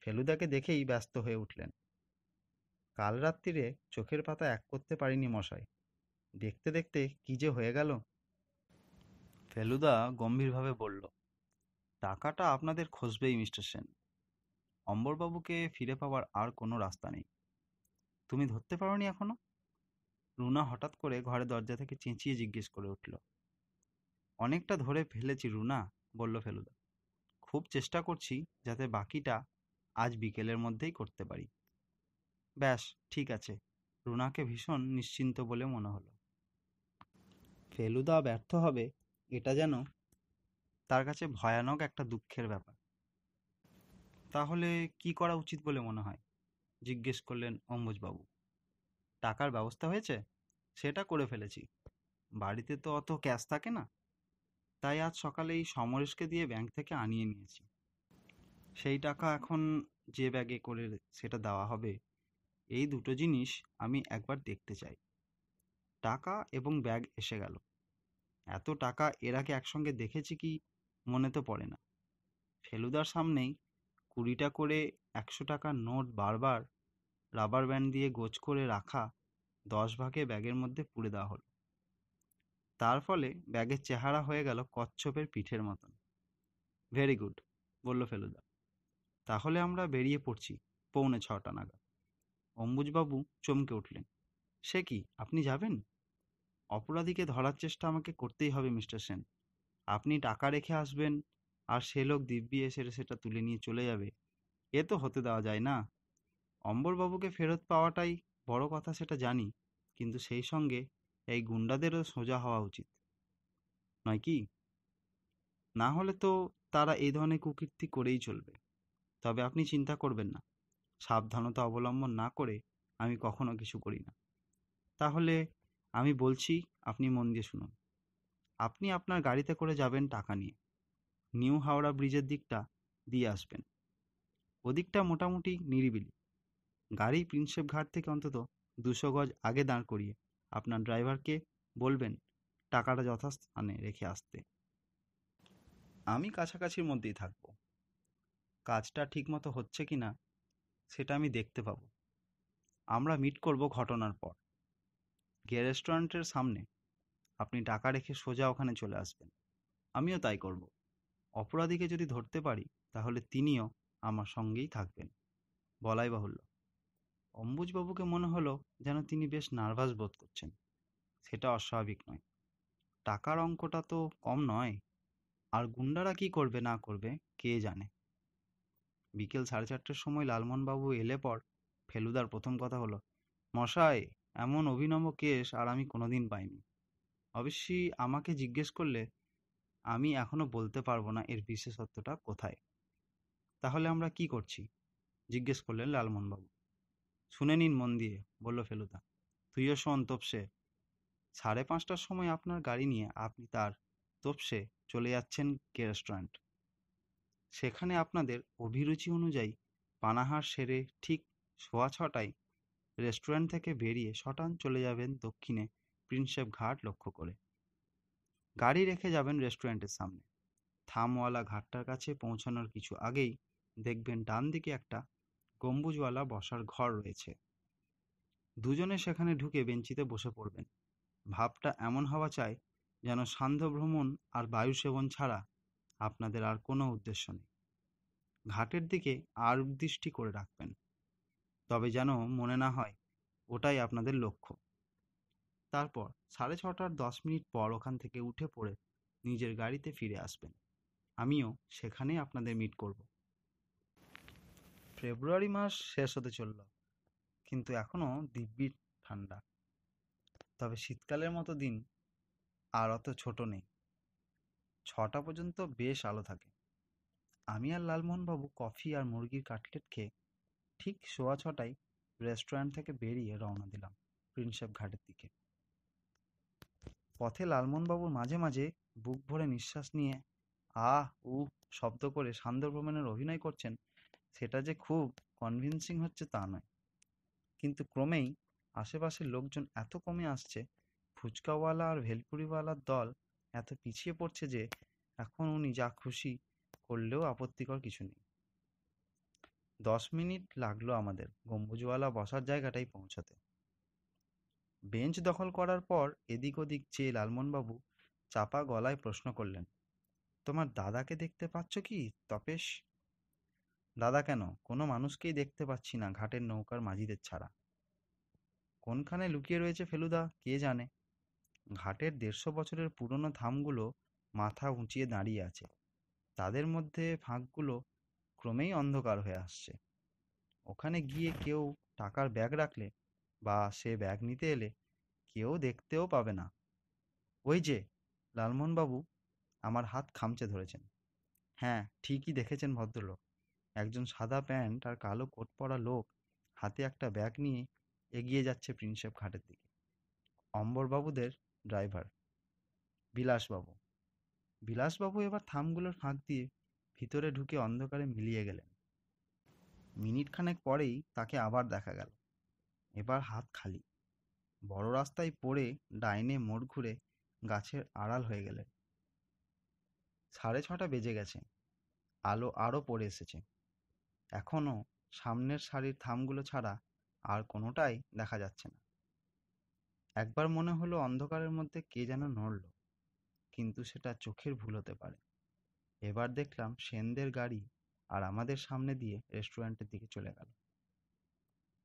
ফেলুদাকে দেখেই ব্যস্ত হয়ে উঠলেন কাল রাত্রিরে চোখের পাতা এক করতে পারিনি মশাই দেখতে দেখতে কী যে হয়ে গেল ফেলুদা গম্ভীরভাবে বলল টাকাটা আপনাদের খসবেই মিস্টার সেন অম্বরবাবুকে ফিরে পাওয়ার আর কোনো রাস্তা নেই তুমি ধরতে পারোনি এখনো রুনা হঠাৎ করে ঘরে দরজা থেকে চেঁচিয়ে জিজ্ঞেস করে উঠল অনেকটা ধরে ফেলেছি রুনা বলল ফেলুদা খুব চেষ্টা করছি যাতে বাকিটা আজ বিকেলের মধ্যেই করতে পারি ব্যাস ঠিক আছে রুনাকে ভীষণ নিশ্চিন্ত বলে মনে হলো ফেলুদা ব্যর্থ হবে এটা যেন তার কাছে ভয়ানক একটা দুঃখের ব্যাপার তাহলে কি করা উচিত বলে মনে হয় জিজ্ঞেস করলেন অম্বুজবাবু টাকার ব্যবস্থা হয়েছে সেটা করে ফেলেছি বাড়িতে তো অত ক্যাশ থাকে না তাই আজ সকালে এই সমরেশকে দিয়ে ব্যাংক থেকে আনিয়ে নিয়েছি সেই টাকা এখন যে ব্যাগে করে সেটা দেওয়া হবে এই দুটো জিনিস আমি একবার দেখতে চাই টাকা এবং ব্যাগ এসে গেল এত টাকা এর আগে একসঙ্গে দেখেছি কি মনে তো পড়ে না ফেলুদার সামনেই কুড়িটা করে একশো টাকার নোট বারবার রাবার ব্যান্ড দিয়ে গোছ করে রাখা দশ ভাগে ব্যাগের মধ্যে পুড়ে দেওয়া হলো তার ফলে ব্যাগের চেহারা হয়ে গেল কচ্ছপের পিঠের মতন ভেরি গুড বলল ফেলুদা তাহলে আমরা বেরিয়ে পড়ছি পৌনে ছটা নাগাদ অম্বুজবাবু চমকে উঠলেন সে কি আপনি যাবেন অপরাধীকে ধরার চেষ্টা আমাকে করতেই হবে মিস্টার সেন আপনি টাকা রেখে আসবেন আর সে লোক দিব্যি এসে সেটা তুলে নিয়ে চলে যাবে এ তো হতে দেওয়া যায় না অম্বরবাবুকে ফেরত পাওয়াটাই বড় কথা সেটা জানি কিন্তু সেই সঙ্গে এই গুন্ডাদেরও সোজা হওয়া উচিত নয় কি না হলে তো তারা এই ধরনের কুকীর্তি করেই চলবে তবে আপনি চিন্তা করবেন না সাবধানতা অবলম্বন না করে আমি কখনো কিছু করি না তাহলে আমি বলছি আপনি মন দিয়ে শুনুন আপনি আপনার গাড়িতে করে যাবেন টাকা নিয়ে নিউ হাওড়া ব্রিজের দিকটা দিয়ে আসবেন ওদিকটা মোটামুটি নিরিবিলি গাড়ি প্রিন্সেপ ঘাট থেকে অন্তত দুশো গজ আগে দাঁড় করিয়ে আপনার ড্রাইভারকে বলবেন টাকাটা যথাস্থানে রেখে আসতে আমি কাছাকাছির মধ্যেই থাকবো কাজটা ঠিকমতো হচ্ছে কি না সেটা আমি দেখতে পাবো আমরা মিট করব ঘটনার পর গিয়ে রেস্টুরেন্টের সামনে আপনি টাকা রেখে সোজা ওখানে চলে আসবেন আমিও তাই করব অপরাধীকে যদি ধরতে পারি তাহলে তিনিও আমার সঙ্গেই থাকবেন বলাই বাহুল্য অম্বুজবাবুকে মনে হলো যেন তিনি বেশ নার্ভাস বোধ করছেন সেটা অস্বাভাবিক নয় টাকার অঙ্কটা তো কম নয় আর গুন্ডারা কি করবে না করবে কে জানে বিকেল সাড়ে চারটের সময় লালমোহনবাবু এলে পর ফেলুদার প্রথম কথা হলো মশাই এমন অভিনব কেস আর আমি কোনোদিন পাইনি অবশ্যই আমাকে জিজ্ঞেস করলে আমি এখনো বলতে পারবো না এর বিশেষত্বটা কোথায় তাহলে আমরা কি করছি জিজ্ঞেস করলেন লালমোহনবাবু শুনে নিন মন দিয়ে বলল ফেলুদা তুইও শোন তোপসে সাড়ে পাঁচটার সময় আপনার গাড়ি নিয়ে আপনি তার তোপসে চলে যাচ্ছেন কে রেস্টুরেন্ট সেখানে আপনাদের অভিরুচি অনুযায়ী পানাহার সেরে ঠিক সোয়া ছটায় রেস্টুরেন্ট থেকে বেরিয়ে শটান চলে যাবেন দক্ষিণে প্রিন্সেপ ঘাট লক্ষ্য করে গাড়ি রেখে যাবেন রেস্টুরেন্টের সামনে থামওয়ালা ঘাটটার কাছে পৌঁছানোর কিছু আগেই দেখবেন ডান দিকে একটা গম্বুজওয়ালা বসার ঘর রয়েছে দুজনে সেখানে ঢুকে বেঞ্চিতে বসে পড়বেন ভাবটা এমন হওয়া চাই যেন সান্ধ্য ভ্রমণ আর বায়ু সেবন ছাড়া আপনাদের আর কোনো উদ্দেশ্য নেই ঘাটের দিকে আর দৃষ্টি করে রাখবেন তবে যেন মনে না হয় ওটাই আপনাদের লক্ষ্য তারপর সাড়ে ছটার দশ মিনিট পর ওখান থেকে উঠে পড়ে নিজের গাড়িতে ফিরে আসবেন আমিও সেখানেই আপনাদের মিট করব ফেব্রুয়ারি মাস শেষ হতে চলল কিন্তু এখনও দিব্যি ঠান্ডা তবে শীতকালের মতো দিন আর অত ছোট নেই ছটা পর্যন্ত বেশ আলো থাকে আমি আর লালমোহনবাবু কফি আর মুরগির কাটলেট খেয়ে ঠিক সোয়া ছটায় রেস্টুরেন্ট থেকে বেরিয়ে রওনা দিলাম প্রিন্সেপ ঘাটের দিকে পথে লালমোহনবাবুর মাঝে মাঝে বুক ভরে নিঃশ্বাস নিয়ে আহ উ শব্দ করে ভ্রমণের অভিনয় করছেন সেটা যে খুব কনভিন্সিং হচ্ছে তা নয় কিন্তু ক্রমেই আশেপাশের লোকজন এত কমে আসছে ফুচকাওয়ালা আর ভেলপুরিওয়ালার দল এত পিছিয়ে পড়ছে যে এখন উনি যা খুশি করলেও আপত্তিকর কিছু নেই দশ মিনিট লাগলো আমাদের গম্বুজওয়ালা বসার জায়গাটায় পৌঁছাতে বেঞ্চ দখল করার পর এদিক ওদিক চেয়ে লালমোহনবাবু চাপা গলায় প্রশ্ন করলেন তোমার দাদাকে দেখতে পাচ্ছ কি তপেশ দাদা কেন কোনো মানুষকেই দেখতে পাচ্ছি না ঘাটের নৌকার মাঝিদের ছাড়া কোনখানে লুকিয়ে রয়েছে ফেলুদা কে জানে ঘাটের দেড়শো বছরের পুরনো থামগুলো মাথা উঁচিয়ে দাঁড়িয়ে আছে তাদের মধ্যে ফাঁকগুলো ক্রমেই অন্ধকার হয়ে আসছে ওখানে গিয়ে কেউ টাকার ব্যাগ রাখলে বা সে ব্যাগ নিতে এলে কেউ দেখতেও পাবে না ওই যে লালমোহনবাবু আমার হাত খামচে ধরেছেন হ্যাঁ ঠিকই দেখেছেন ভদ্রলোক একজন সাদা প্যান্ট আর কালো কোট পরা লোক হাতে একটা ব্যাগ নিয়ে এগিয়ে যাচ্ছে প্রিন্সেপ ঘাটের দিকে অম্বরবাবুদের ড্রাইভার বিলাসবাবু বিলাসবাবু এবার থামগুলোর ফাঁক দিয়ে ভিতরে ঢুকে অন্ধকারে মিলিয়ে গেলেন মিনিট খানেক পরেই তাকে আবার দেখা গেল এবার হাত খালি বড় রাস্তায় পড়ে ডাইনে মোড় ঘুরে গাছের আড়াল হয়ে গেলেন সাড়ে ছটা বেজে গেছে আলো আরও পড়ে এসেছে এখনও সামনের শাড়ির থামগুলো ছাড়া আর কোনোটাই দেখা যাচ্ছে না একবার মনে হলো অন্ধকারের মধ্যে কে যেন নড়ল কিন্তু সেটা চোখের ভুল হতে পারে এবার দেখলাম সেনদের গাড়ি আর আমাদের সামনে দিয়ে রেস্টুরেন্টের দিকে চলে গেল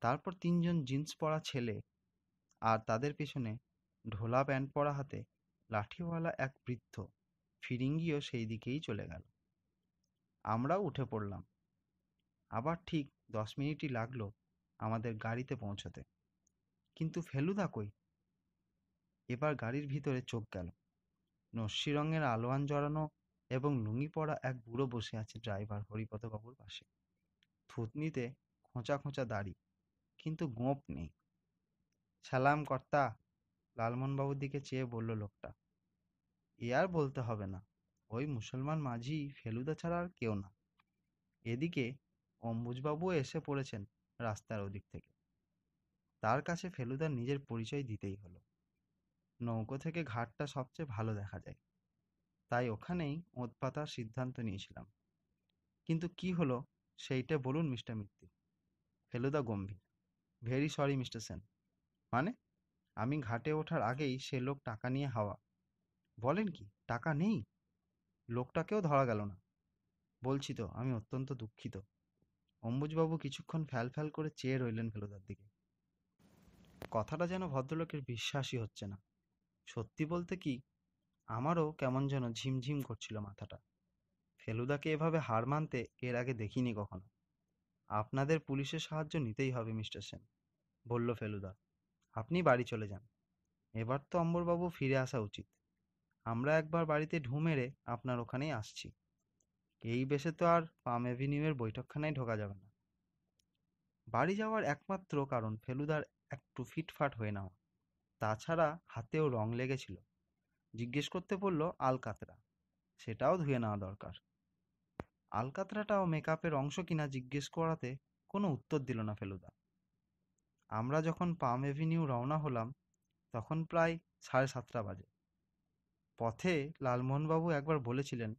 তারপর তিনজন জিন্স পরা ছেলে আর তাদের পেছনে ঢোলা প্যান্ট পরা হাতে লাঠিওয়ালা এক বৃদ্ধ ফিরিঙ্গিও সেই দিকেই চলে গেল আমরাও উঠে পড়লাম আবার ঠিক দশ মিনিটই লাগলো আমাদের গাড়িতে পৌঁছতে কিন্তু ফেলুদা কই এবার গাড়ির ভিতরে চোখ গেল নস্যি রঙের আলোয়ান জড়ানো এবং লুঙ্গি পরা এক বুড়ো বসে আছে ড্রাইভার হরিপদবাবুর পাশে থুতনিতে খোঁচা খোঁচা দাড়ি কিন্তু গোঁপ নেই সালাম কর্তা লালমোহনবাবুর দিকে চেয়ে বলল লোকটা এ আর বলতে হবে না ওই মুসলমান মাঝি ফেলুদা ছাড়া আর কেউ না এদিকে অম্বুজবাবু এসে পড়েছেন রাস্তার ওদিক থেকে তার কাছে ফেলুদার নিজের পরিচয় দিতেই হলো নৌকো থেকে ঘাটটা সবচেয়ে ভালো দেখা যায় তাই ওখানেই ওঁত পাতার সিদ্ধান্ত নিয়েছিলাম কিন্তু কি হলো সেইটা বলুন মিস্টার মিত্তি ফেলুদা গম্ভীর ভেরি সরি মিস্টার সেন মানে আমি ঘাটে ওঠার আগেই সে লোক টাকা নিয়ে হাওয়া বলেন কি টাকা নেই লোকটাকেও ধরা গেল না বলছি তো আমি অত্যন্ত দুঃখিত অম্বুজবাবু কিছুক্ষণ ফ্যাল ফ্যাল করে চেয়ে রইলেন ফেলুদার দিকে কথাটা যেন ভদ্রলোকের বিশ্বাসই হচ্ছে না সত্যি বলতে কি আমারও কেমন যেন ঝিমঝিম করছিল মাথাটা ফেলুদাকে এভাবে হার মানতে এর আগে দেখিনি কখনো আপনাদের পুলিশের সাহায্য নিতেই হবে মিস্টার সেন বলল ফেলুদা আপনি বাড়ি চলে যান এবার তো অম্বরবাবু ফিরে আসা উচিত আমরা একবার বাড়িতে ঢু মেরে আপনার ওখানেই আসছি এই বেশে তো আর পাম অ্যাভিনিউয়ের বৈঠকখানায় ঢোকা যাবে না বাড়ি যাওয়ার একমাত্র কারণ ফেলুদার একটু ফিটফাট হয়ে নেওয়া তাছাড়া হাতেও রং লেগেছিল জিজ্ঞেস করতে বলল আলকাতরা সেটাও ধুয়ে নেওয়া দরকার আলকাতরাটাও মেকআপের অংশ কিনা জিজ্ঞেস করাতে কোনো উত্তর দিল না ফেলুদা আমরা যখন পাম এভিনিউ রওনা হলাম তখন প্রায় সাড়ে সাতটা বাজে পথে লালমোহনবাবু একবার বলেছিলেন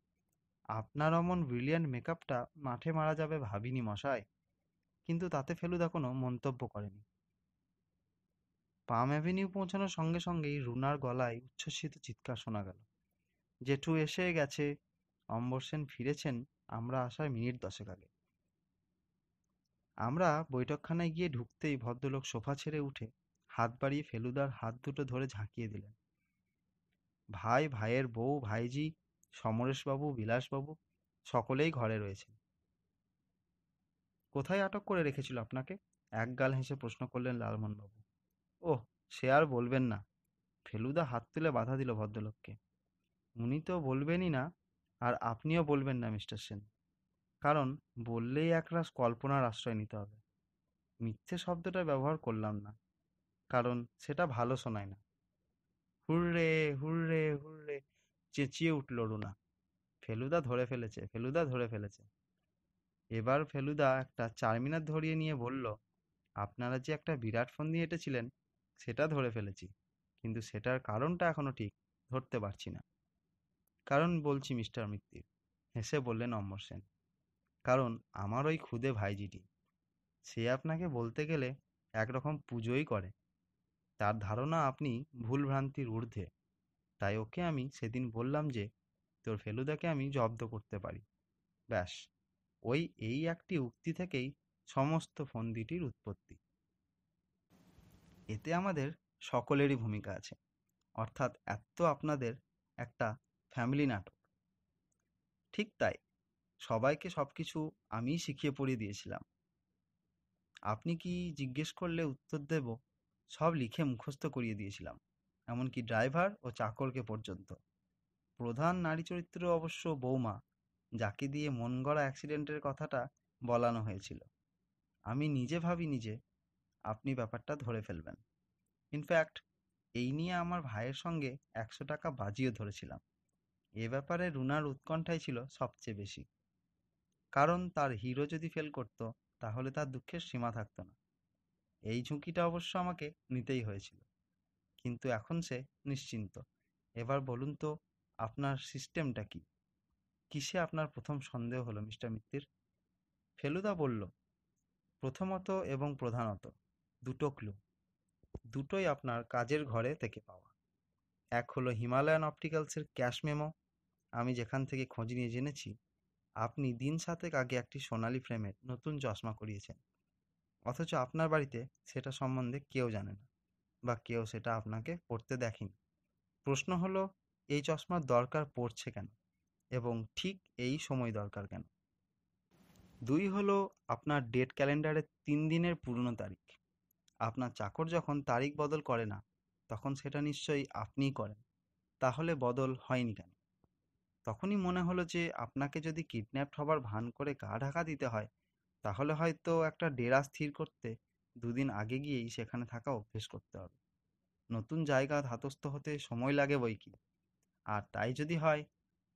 আপনার অমন ব্রিলিয়ান্ট মেকআপটা মাঠে মারা যাবে ভাবিনি মশায় কিন্তু তাতে ফেলুদা কোনো মন্তব্য করেনি পাম অ্যাভিনিউ পৌঁছানোর সঙ্গে সঙ্গেই রুনার গলায় উচ্ছ্বসিত চিৎকার শোনা গেল জেঠু এসে গেছে অম্বর সেন ফিরেছেন আমরা আসার মিনিট দশেক আগে আমরা বৈঠকখানায় গিয়ে ঢুকতেই ভদ্রলোক সোফা ছেড়ে উঠে হাত বাড়িয়ে ফেলুদার হাত দুটো ধরে ঝাঁকিয়ে দিলেন ভাই ভাইয়ের বউ ভাইজি সমরেশবাবু বিলাসবাবু সকলেই ঘরে রয়েছেন কোথায় আটক করে রেখেছিল আপনাকে এক গাল হেসে প্রশ্ন করলেন লালমোহনবাবু ওহ সে আর বলবেন না ফেলুদা হাত তুলে বাধা দিল ভদ্রলোককে উনি তো বলবেনই না আর আপনিও বলবেন না মিস্টার সেন কারণ বললেই একরাশ কল্পনার আশ্রয় নিতে হবে মিথ্যে শব্দটা ব্যবহার করলাম না কারণ সেটা ভালো শোনায় না হুররে হুররে হুররে চেঁচিয়ে উঠল রুনা ফেলুদা ধরে ফেলেছে ফেলুদা ধরে ফেলেছে এবার ফেলুদা একটা চারমিনার ধরিয়ে নিয়ে বলল আপনারা যে একটা বিরাট ফোন দিয়ে হেঁটেছিলেন সেটা ধরে ফেলেছি কিন্তু সেটার কারণটা এখনো ঠিক ধরতে পারছি না কারণ বলছি মিস্টার মিত্তির হেসে বললেন অমর সেন কারণ আমার ওই ক্ষুদে ভাইজিটি সে আপনাকে বলতে গেলে একরকম পুজোই করে তার ধারণা আপনি ভুলভ্রান্তির ঊর্ধ্বে তাই ওকে আমি সেদিন বললাম যে তোর ফেলুদাকে আমি জব্দ করতে পারি ব্যাস ওই এই একটি উক্তি থেকেই সমস্ত ফন্দিটির উৎপত্তি এতে আমাদের সকলেরই ভূমিকা আছে অর্থাৎ এত আপনাদের একটা ফ্যামিলি নাটক ঠিক তাই সবাইকে সব কিছু আমিই শিখিয়ে পড়িয়ে দিয়েছিলাম আপনি কি জিজ্ঞেস করলে উত্তর দেব সব লিখে মুখস্থ করিয়ে দিয়েছিলাম এমনকি ড্রাইভার ও চাকরকে পর্যন্ত প্রধান নারী চরিত্র অবশ্য বৌমা যাকে দিয়ে মন গড়া অ্যাক্সিডেন্টের কথাটা বলানো হয়েছিল আমি নিজে ভাবি নিজে আপনি ব্যাপারটা ধরে ফেলবেন ইনফ্যাক্ট এই নিয়ে আমার ভাইয়ের সঙ্গে একশো টাকা বাজিয়ে ধরেছিলাম এ ব্যাপারে রুনার উৎকণ্ঠাই ছিল সবচেয়ে বেশি কারণ তার হিরো যদি ফেল করতো তাহলে তার দুঃখের সীমা থাকতো না এই ঝুঁকিটা অবশ্য আমাকে নিতেই হয়েছিল কিন্তু এখন সে নিশ্চিন্ত এবার বলুন তো আপনার সিস্টেমটা কি কিসে আপনার প্রথম সন্দেহ হলো মিস্টার মিত্তির ফেলুদা বলল প্রথমত এবং প্রধানত দুটো ক্লু দুটোই আপনার কাজের ঘরে থেকে পাওয়া এক হলো হিমালয়ান অপটিক্যালসের ক্যাশ মেমো আমি যেখান থেকে খোঁজ নিয়ে জেনেছি আপনি দিন সাতেক আগে একটি সোনালি ফ্রেমের নতুন চশমা করিয়েছেন অথচ আপনার বাড়িতে সেটা সম্বন্ধে কেউ জানে না বা কেউ সেটা আপনাকে পড়তে দেখেনি প্রশ্ন হলো এই চশমার দরকার পড়ছে কেন এবং ঠিক এই সময় দরকার কেন দুই হলো আপনার ডেট ক্যালেন্ডারের তিন দিনের পুরনো তারিখ আপনার চাকর যখন তারিখ বদল করে না তখন সেটা নিশ্চয়ই আপনিই করেন তাহলে বদল হয়নি কেন তখনই মনে হলো যে আপনাকে যদি কিডন্যাপড হবার ভান করে গা ঢাকা দিতে হয় তাহলে হয়তো একটা ডেরা স্থির করতে দুদিন আগে গিয়েই সেখানে থাকা অভ্যেস করতে হবে নতুন জায়গা ধাতস্থ হতে সময় লাগে বই কি আর তাই যদি হয়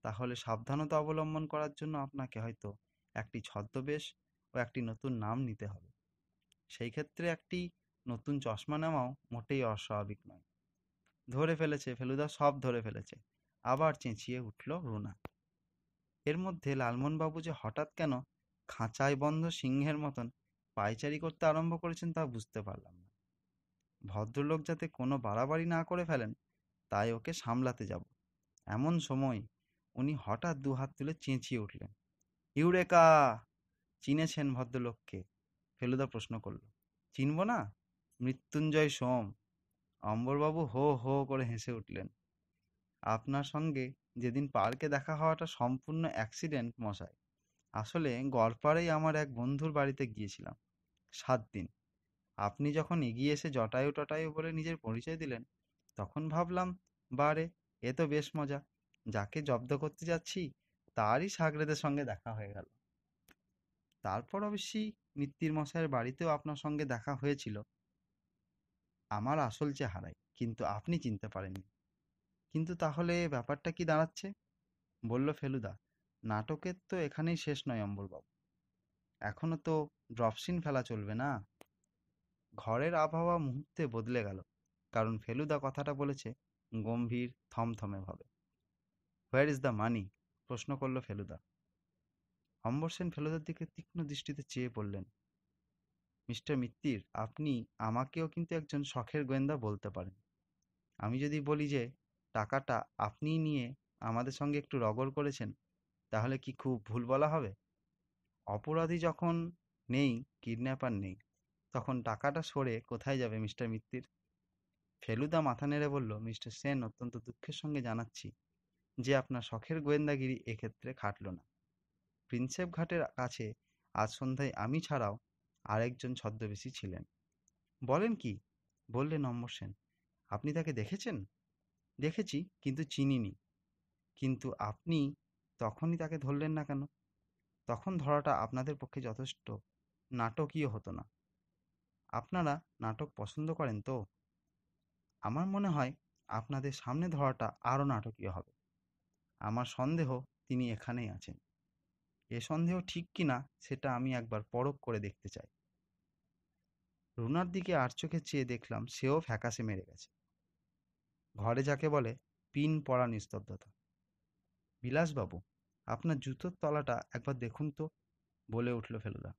তাহলে সাবধানতা অবলম্বন করার জন্য আপনাকে হয়তো একটি ছদ্মবেশ ও একটি নতুন নাম নিতে হবে সেই ক্ষেত্রে একটি নতুন চশমা নেওয়াও মোটেই অস্বাভাবিক নয় ধরে ফেলেছে ফেলুদা সব ধরে ফেলেছে আবার চেঁচিয়ে উঠল রুনা এর মধ্যে লালমোহনবাবু যে হঠাৎ কেন খাঁচায় বন্ধ সিংহের মতন পায়চারি করতে আরম্ভ করেছেন তা বুঝতে পারলাম না ভদ্রলোক যাতে কোনো বাড়াবাড়ি না করে ফেলেন তাই ওকে সামলাতে যাব এমন সময় উনি হঠাৎ দু হাত তুলে চেঁচিয়ে উঠলেন ইউরেকা চিনেছেন ভদ্রলোককে ফেলুদা প্রশ্ন করল চিনব না মৃত্যুঞ্জয় সোম অম্বরবাবু হো হো করে হেসে উঠলেন আপনার সঙ্গে যেদিন পার্কে দেখা হওয়াটা সম্পূর্ণ অ্যাক্সিডেন্ট মশাই আসলে গড়পাড়েই আমার এক বন্ধুর বাড়িতে গিয়েছিলাম সাত দিন আপনি যখন এগিয়ে এসে জটায়ু টটায়ু বলে নিজের পরিচয় দিলেন তখন ভাবলাম বারে এ তো বেশ মজা যাকে জব্দ করতে যাচ্ছি তারই সাগরেদের সঙ্গে দেখা হয়ে গেল তারপর অবশ্যই মিত্তির মশাইয়ের বাড়িতেও আপনার সঙ্গে দেখা হয়েছিল আমার আসল চেহারাই কিন্তু আপনি চিনতে পারেননি কিন্তু তাহলে ব্যাপারটা কি দাঁড়াচ্ছে বলল ফেলুদা নাটকের তো এখানেই শেষ নয় অম্বরবাবু এখনও তো ড্রপসিন ফেলা চলবে না ঘরের আবহাওয়া মুহূর্তে বদলে গেল কারণ ফেলুদা কথাটা বলেছে গম্ভীর থমথমে ভাবে হোয়ার ইজ দ্য মানি প্রশ্ন করল ফেলুদা অম্বর সেন ফেলুদার দিকে তীক্ষ্ণ দৃষ্টিতে চেয়ে পড়লেন মিস্টার মিত্তির আপনি আমাকেও কিন্তু একজন শখের গোয়েন্দা বলতে পারেন আমি যদি বলি যে টাকাটা আপনিই নিয়ে আমাদের সঙ্গে একটু রগর করেছেন তাহলে কি খুব ভুল বলা হবে অপরাধী যখন নেই কিডন্যাপার নেই তখন টাকাটা সরে কোথায় যাবে মিস্টার মিত্তির ফেলুদা মাথা নেড়ে বলল মিস্টার সেন অত্যন্ত দুঃখের সঙ্গে জানাচ্ছি যে আপনার শখের গোয়েন্দাগিরি এক্ষেত্রে খাটল না প্রিন্সেপ ঘাটের কাছে আজ সন্ধ্যায় আমি ছাড়াও আর একজন ছদ্মবেশী ছিলেন বলেন কি বললেন অম্বর সেন আপনি তাকে দেখেছেন দেখেছি কিন্তু চিনিনি কিন্তু আপনি তখনই তাকে ধরলেন না কেন তখন ধরাটা আপনাদের পক্ষে যথেষ্ট নাটকীয় হতো না আপনারা নাটক পছন্দ করেন তো আমার মনে হয় আপনাদের সামনে ধরাটা আরও নাটকীয় হবে আমার সন্দেহ তিনি এখানেই আছেন এ সন্দেহ ঠিক কিনা সেটা আমি একবার পরখ করে দেখতে চাই রুনার দিকে আর চোখে চেয়ে দেখলাম সেও ফ্যাকাশে মেরে গেছে ঘরে যাকে বলে পিন পড়া নিস্তব্ধতা বিলাসবাবু আপনার জুতোর তলাটা একবার দেখুন তো বলে উঠল ফেলুদা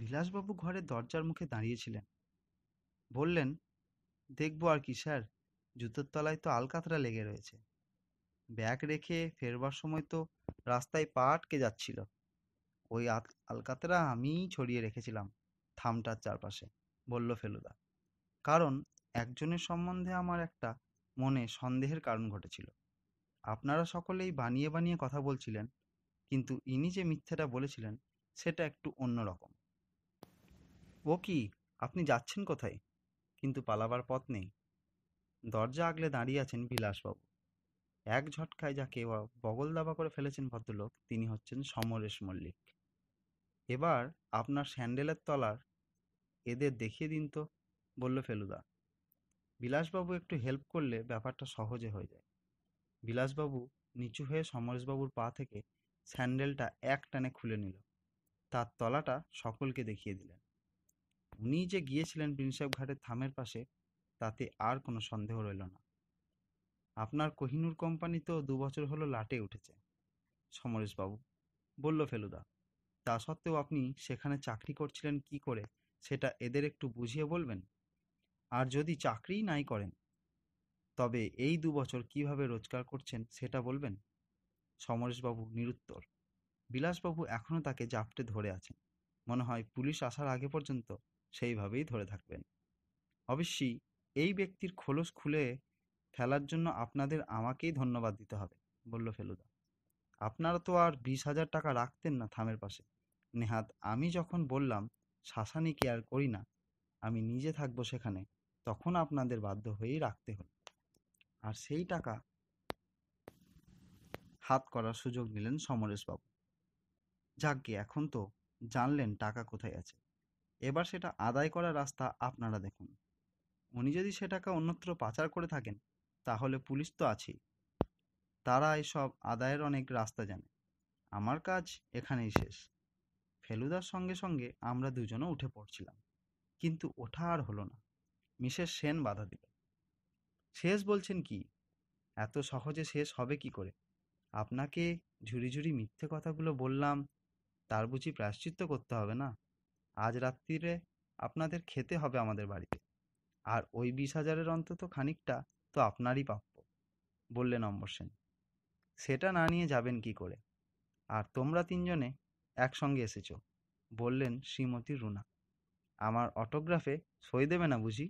বিলাসবাবু ঘরে দরজার মুখে দাঁড়িয়েছিলেন বললেন দেখবো আর কি স্যার জুতোর তলায় তো আলকাতরা লেগে রয়েছে ব্যাগ রেখে ফেরবার সময় তো রাস্তায় পা আটকে যাচ্ছিল ওই আলকাতরা আমিই ছড়িয়ে রেখেছিলাম থামটার চারপাশে বলল ফেলুদা কারণ একজনের সম্বন্ধে আমার একটা মনে সন্দেহের কারণ ঘটেছিল আপনারা সকলেই বানিয়ে বানিয়ে কথা বলছিলেন কিন্তু ইনি যে মিথ্যাটা বলেছিলেন সেটা একটু অন্যরকম ও কি আপনি যাচ্ছেন কোথায় কিন্তু পালাবার পথ নেই দরজা আগলে দাঁড়িয়ে আছেন বিলাসবাবু এক ঝটকায় যাকে বগল দাবা করে ফেলেছেন ভদ্রলোক তিনি হচ্ছেন সমরেশ মল্লিক এবার আপনার স্যান্ডেলের তলার এদের দেখিয়ে দিন তো বলল ফেলুদা বিলাসবাবু একটু হেল্প করলে ব্যাপারটা সহজে হয়ে যায় বিলাসবাবু নিচু হয়ে সমরেশবাবুর পা থেকে স্যান্ডেলটা এক টানে খুলে নিল তার তলাটা সকলকে দেখিয়ে দিলেন উনি যে গিয়েছিলেন প্রিন্সেপ ঘাটের থামের পাশে তাতে আর কোনো সন্দেহ রইল না আপনার কোহিনুর কোম্পানি তো দু বছর হলো লাটে উঠেছে সমরেশবাবু বলল ফেলুদা তা সত্ত্বেও আপনি সেখানে চাকরি করছিলেন কি করে সেটা এদের একটু বুঝিয়ে বলবেন আর যদি চাকরিই নাই করেন তবে এই দু বছর কিভাবে রোজগার করছেন সেটা বলবেন সমরেশবাবু নিরুত্তর বিলাসবাবু এখনও তাকে জাপটে ধরে আছেন মনে হয় পুলিশ আসার আগে পর্যন্ত সেইভাবেই ধরে থাকবেন অবশ্যই এই ব্যক্তির খোলস খুলে ফেলার জন্য আপনাদের আমাকেই ধন্যবাদ দিতে হবে বলল ফেলুদা আপনারা তো আর বিশ হাজার টাকা রাখতেন না থামের পাশে নেহাত আমি যখন বললাম শাসানি কেয়ার করি না আমি নিজে থাকবো সেখানে তখন আপনাদের বাধ্য হয়েই রাখতে হল আর সেই টাকা হাত করার সুযোগ নিলেন সমরেশবাবু যাকগে এখন তো জানলেন টাকা কোথায় আছে এবার সেটা আদায় করার রাস্তা আপনারা দেখুন উনি যদি সে টাকা অন্যত্র পাচার করে থাকেন তাহলে পুলিশ তো আছেই তারা এসব আদায়ের অনেক রাস্তা জানে আমার কাজ এখানেই শেষ ফেলুদার সঙ্গে সঙ্গে আমরা দুজনও উঠে পড়ছিলাম কিন্তু ওঠা আর হলো না মিসেস সেন বাধা দিল শেষ বলছেন কি এত সহজে শেষ হবে কি করে আপনাকে ঝুড়ি ঝুড়ি মিথ্যে কথাগুলো বললাম তার বুঝি প্রায়শ্চিত্ত করতে হবে না আজ রাত্রিরে আপনাদের খেতে হবে আমাদের বাড়িতে আর ওই বিশ হাজারের অন্তত খানিকটা তো আপনারই প্রাপ্য বললেন অম্বর সেন সেটা না নিয়ে যাবেন কি করে আর তোমরা তিনজনে একসঙ্গে এসেছ বললেন শ্রীমতী রুনা আমার অটোগ্রাফে সই দেবে না বুঝি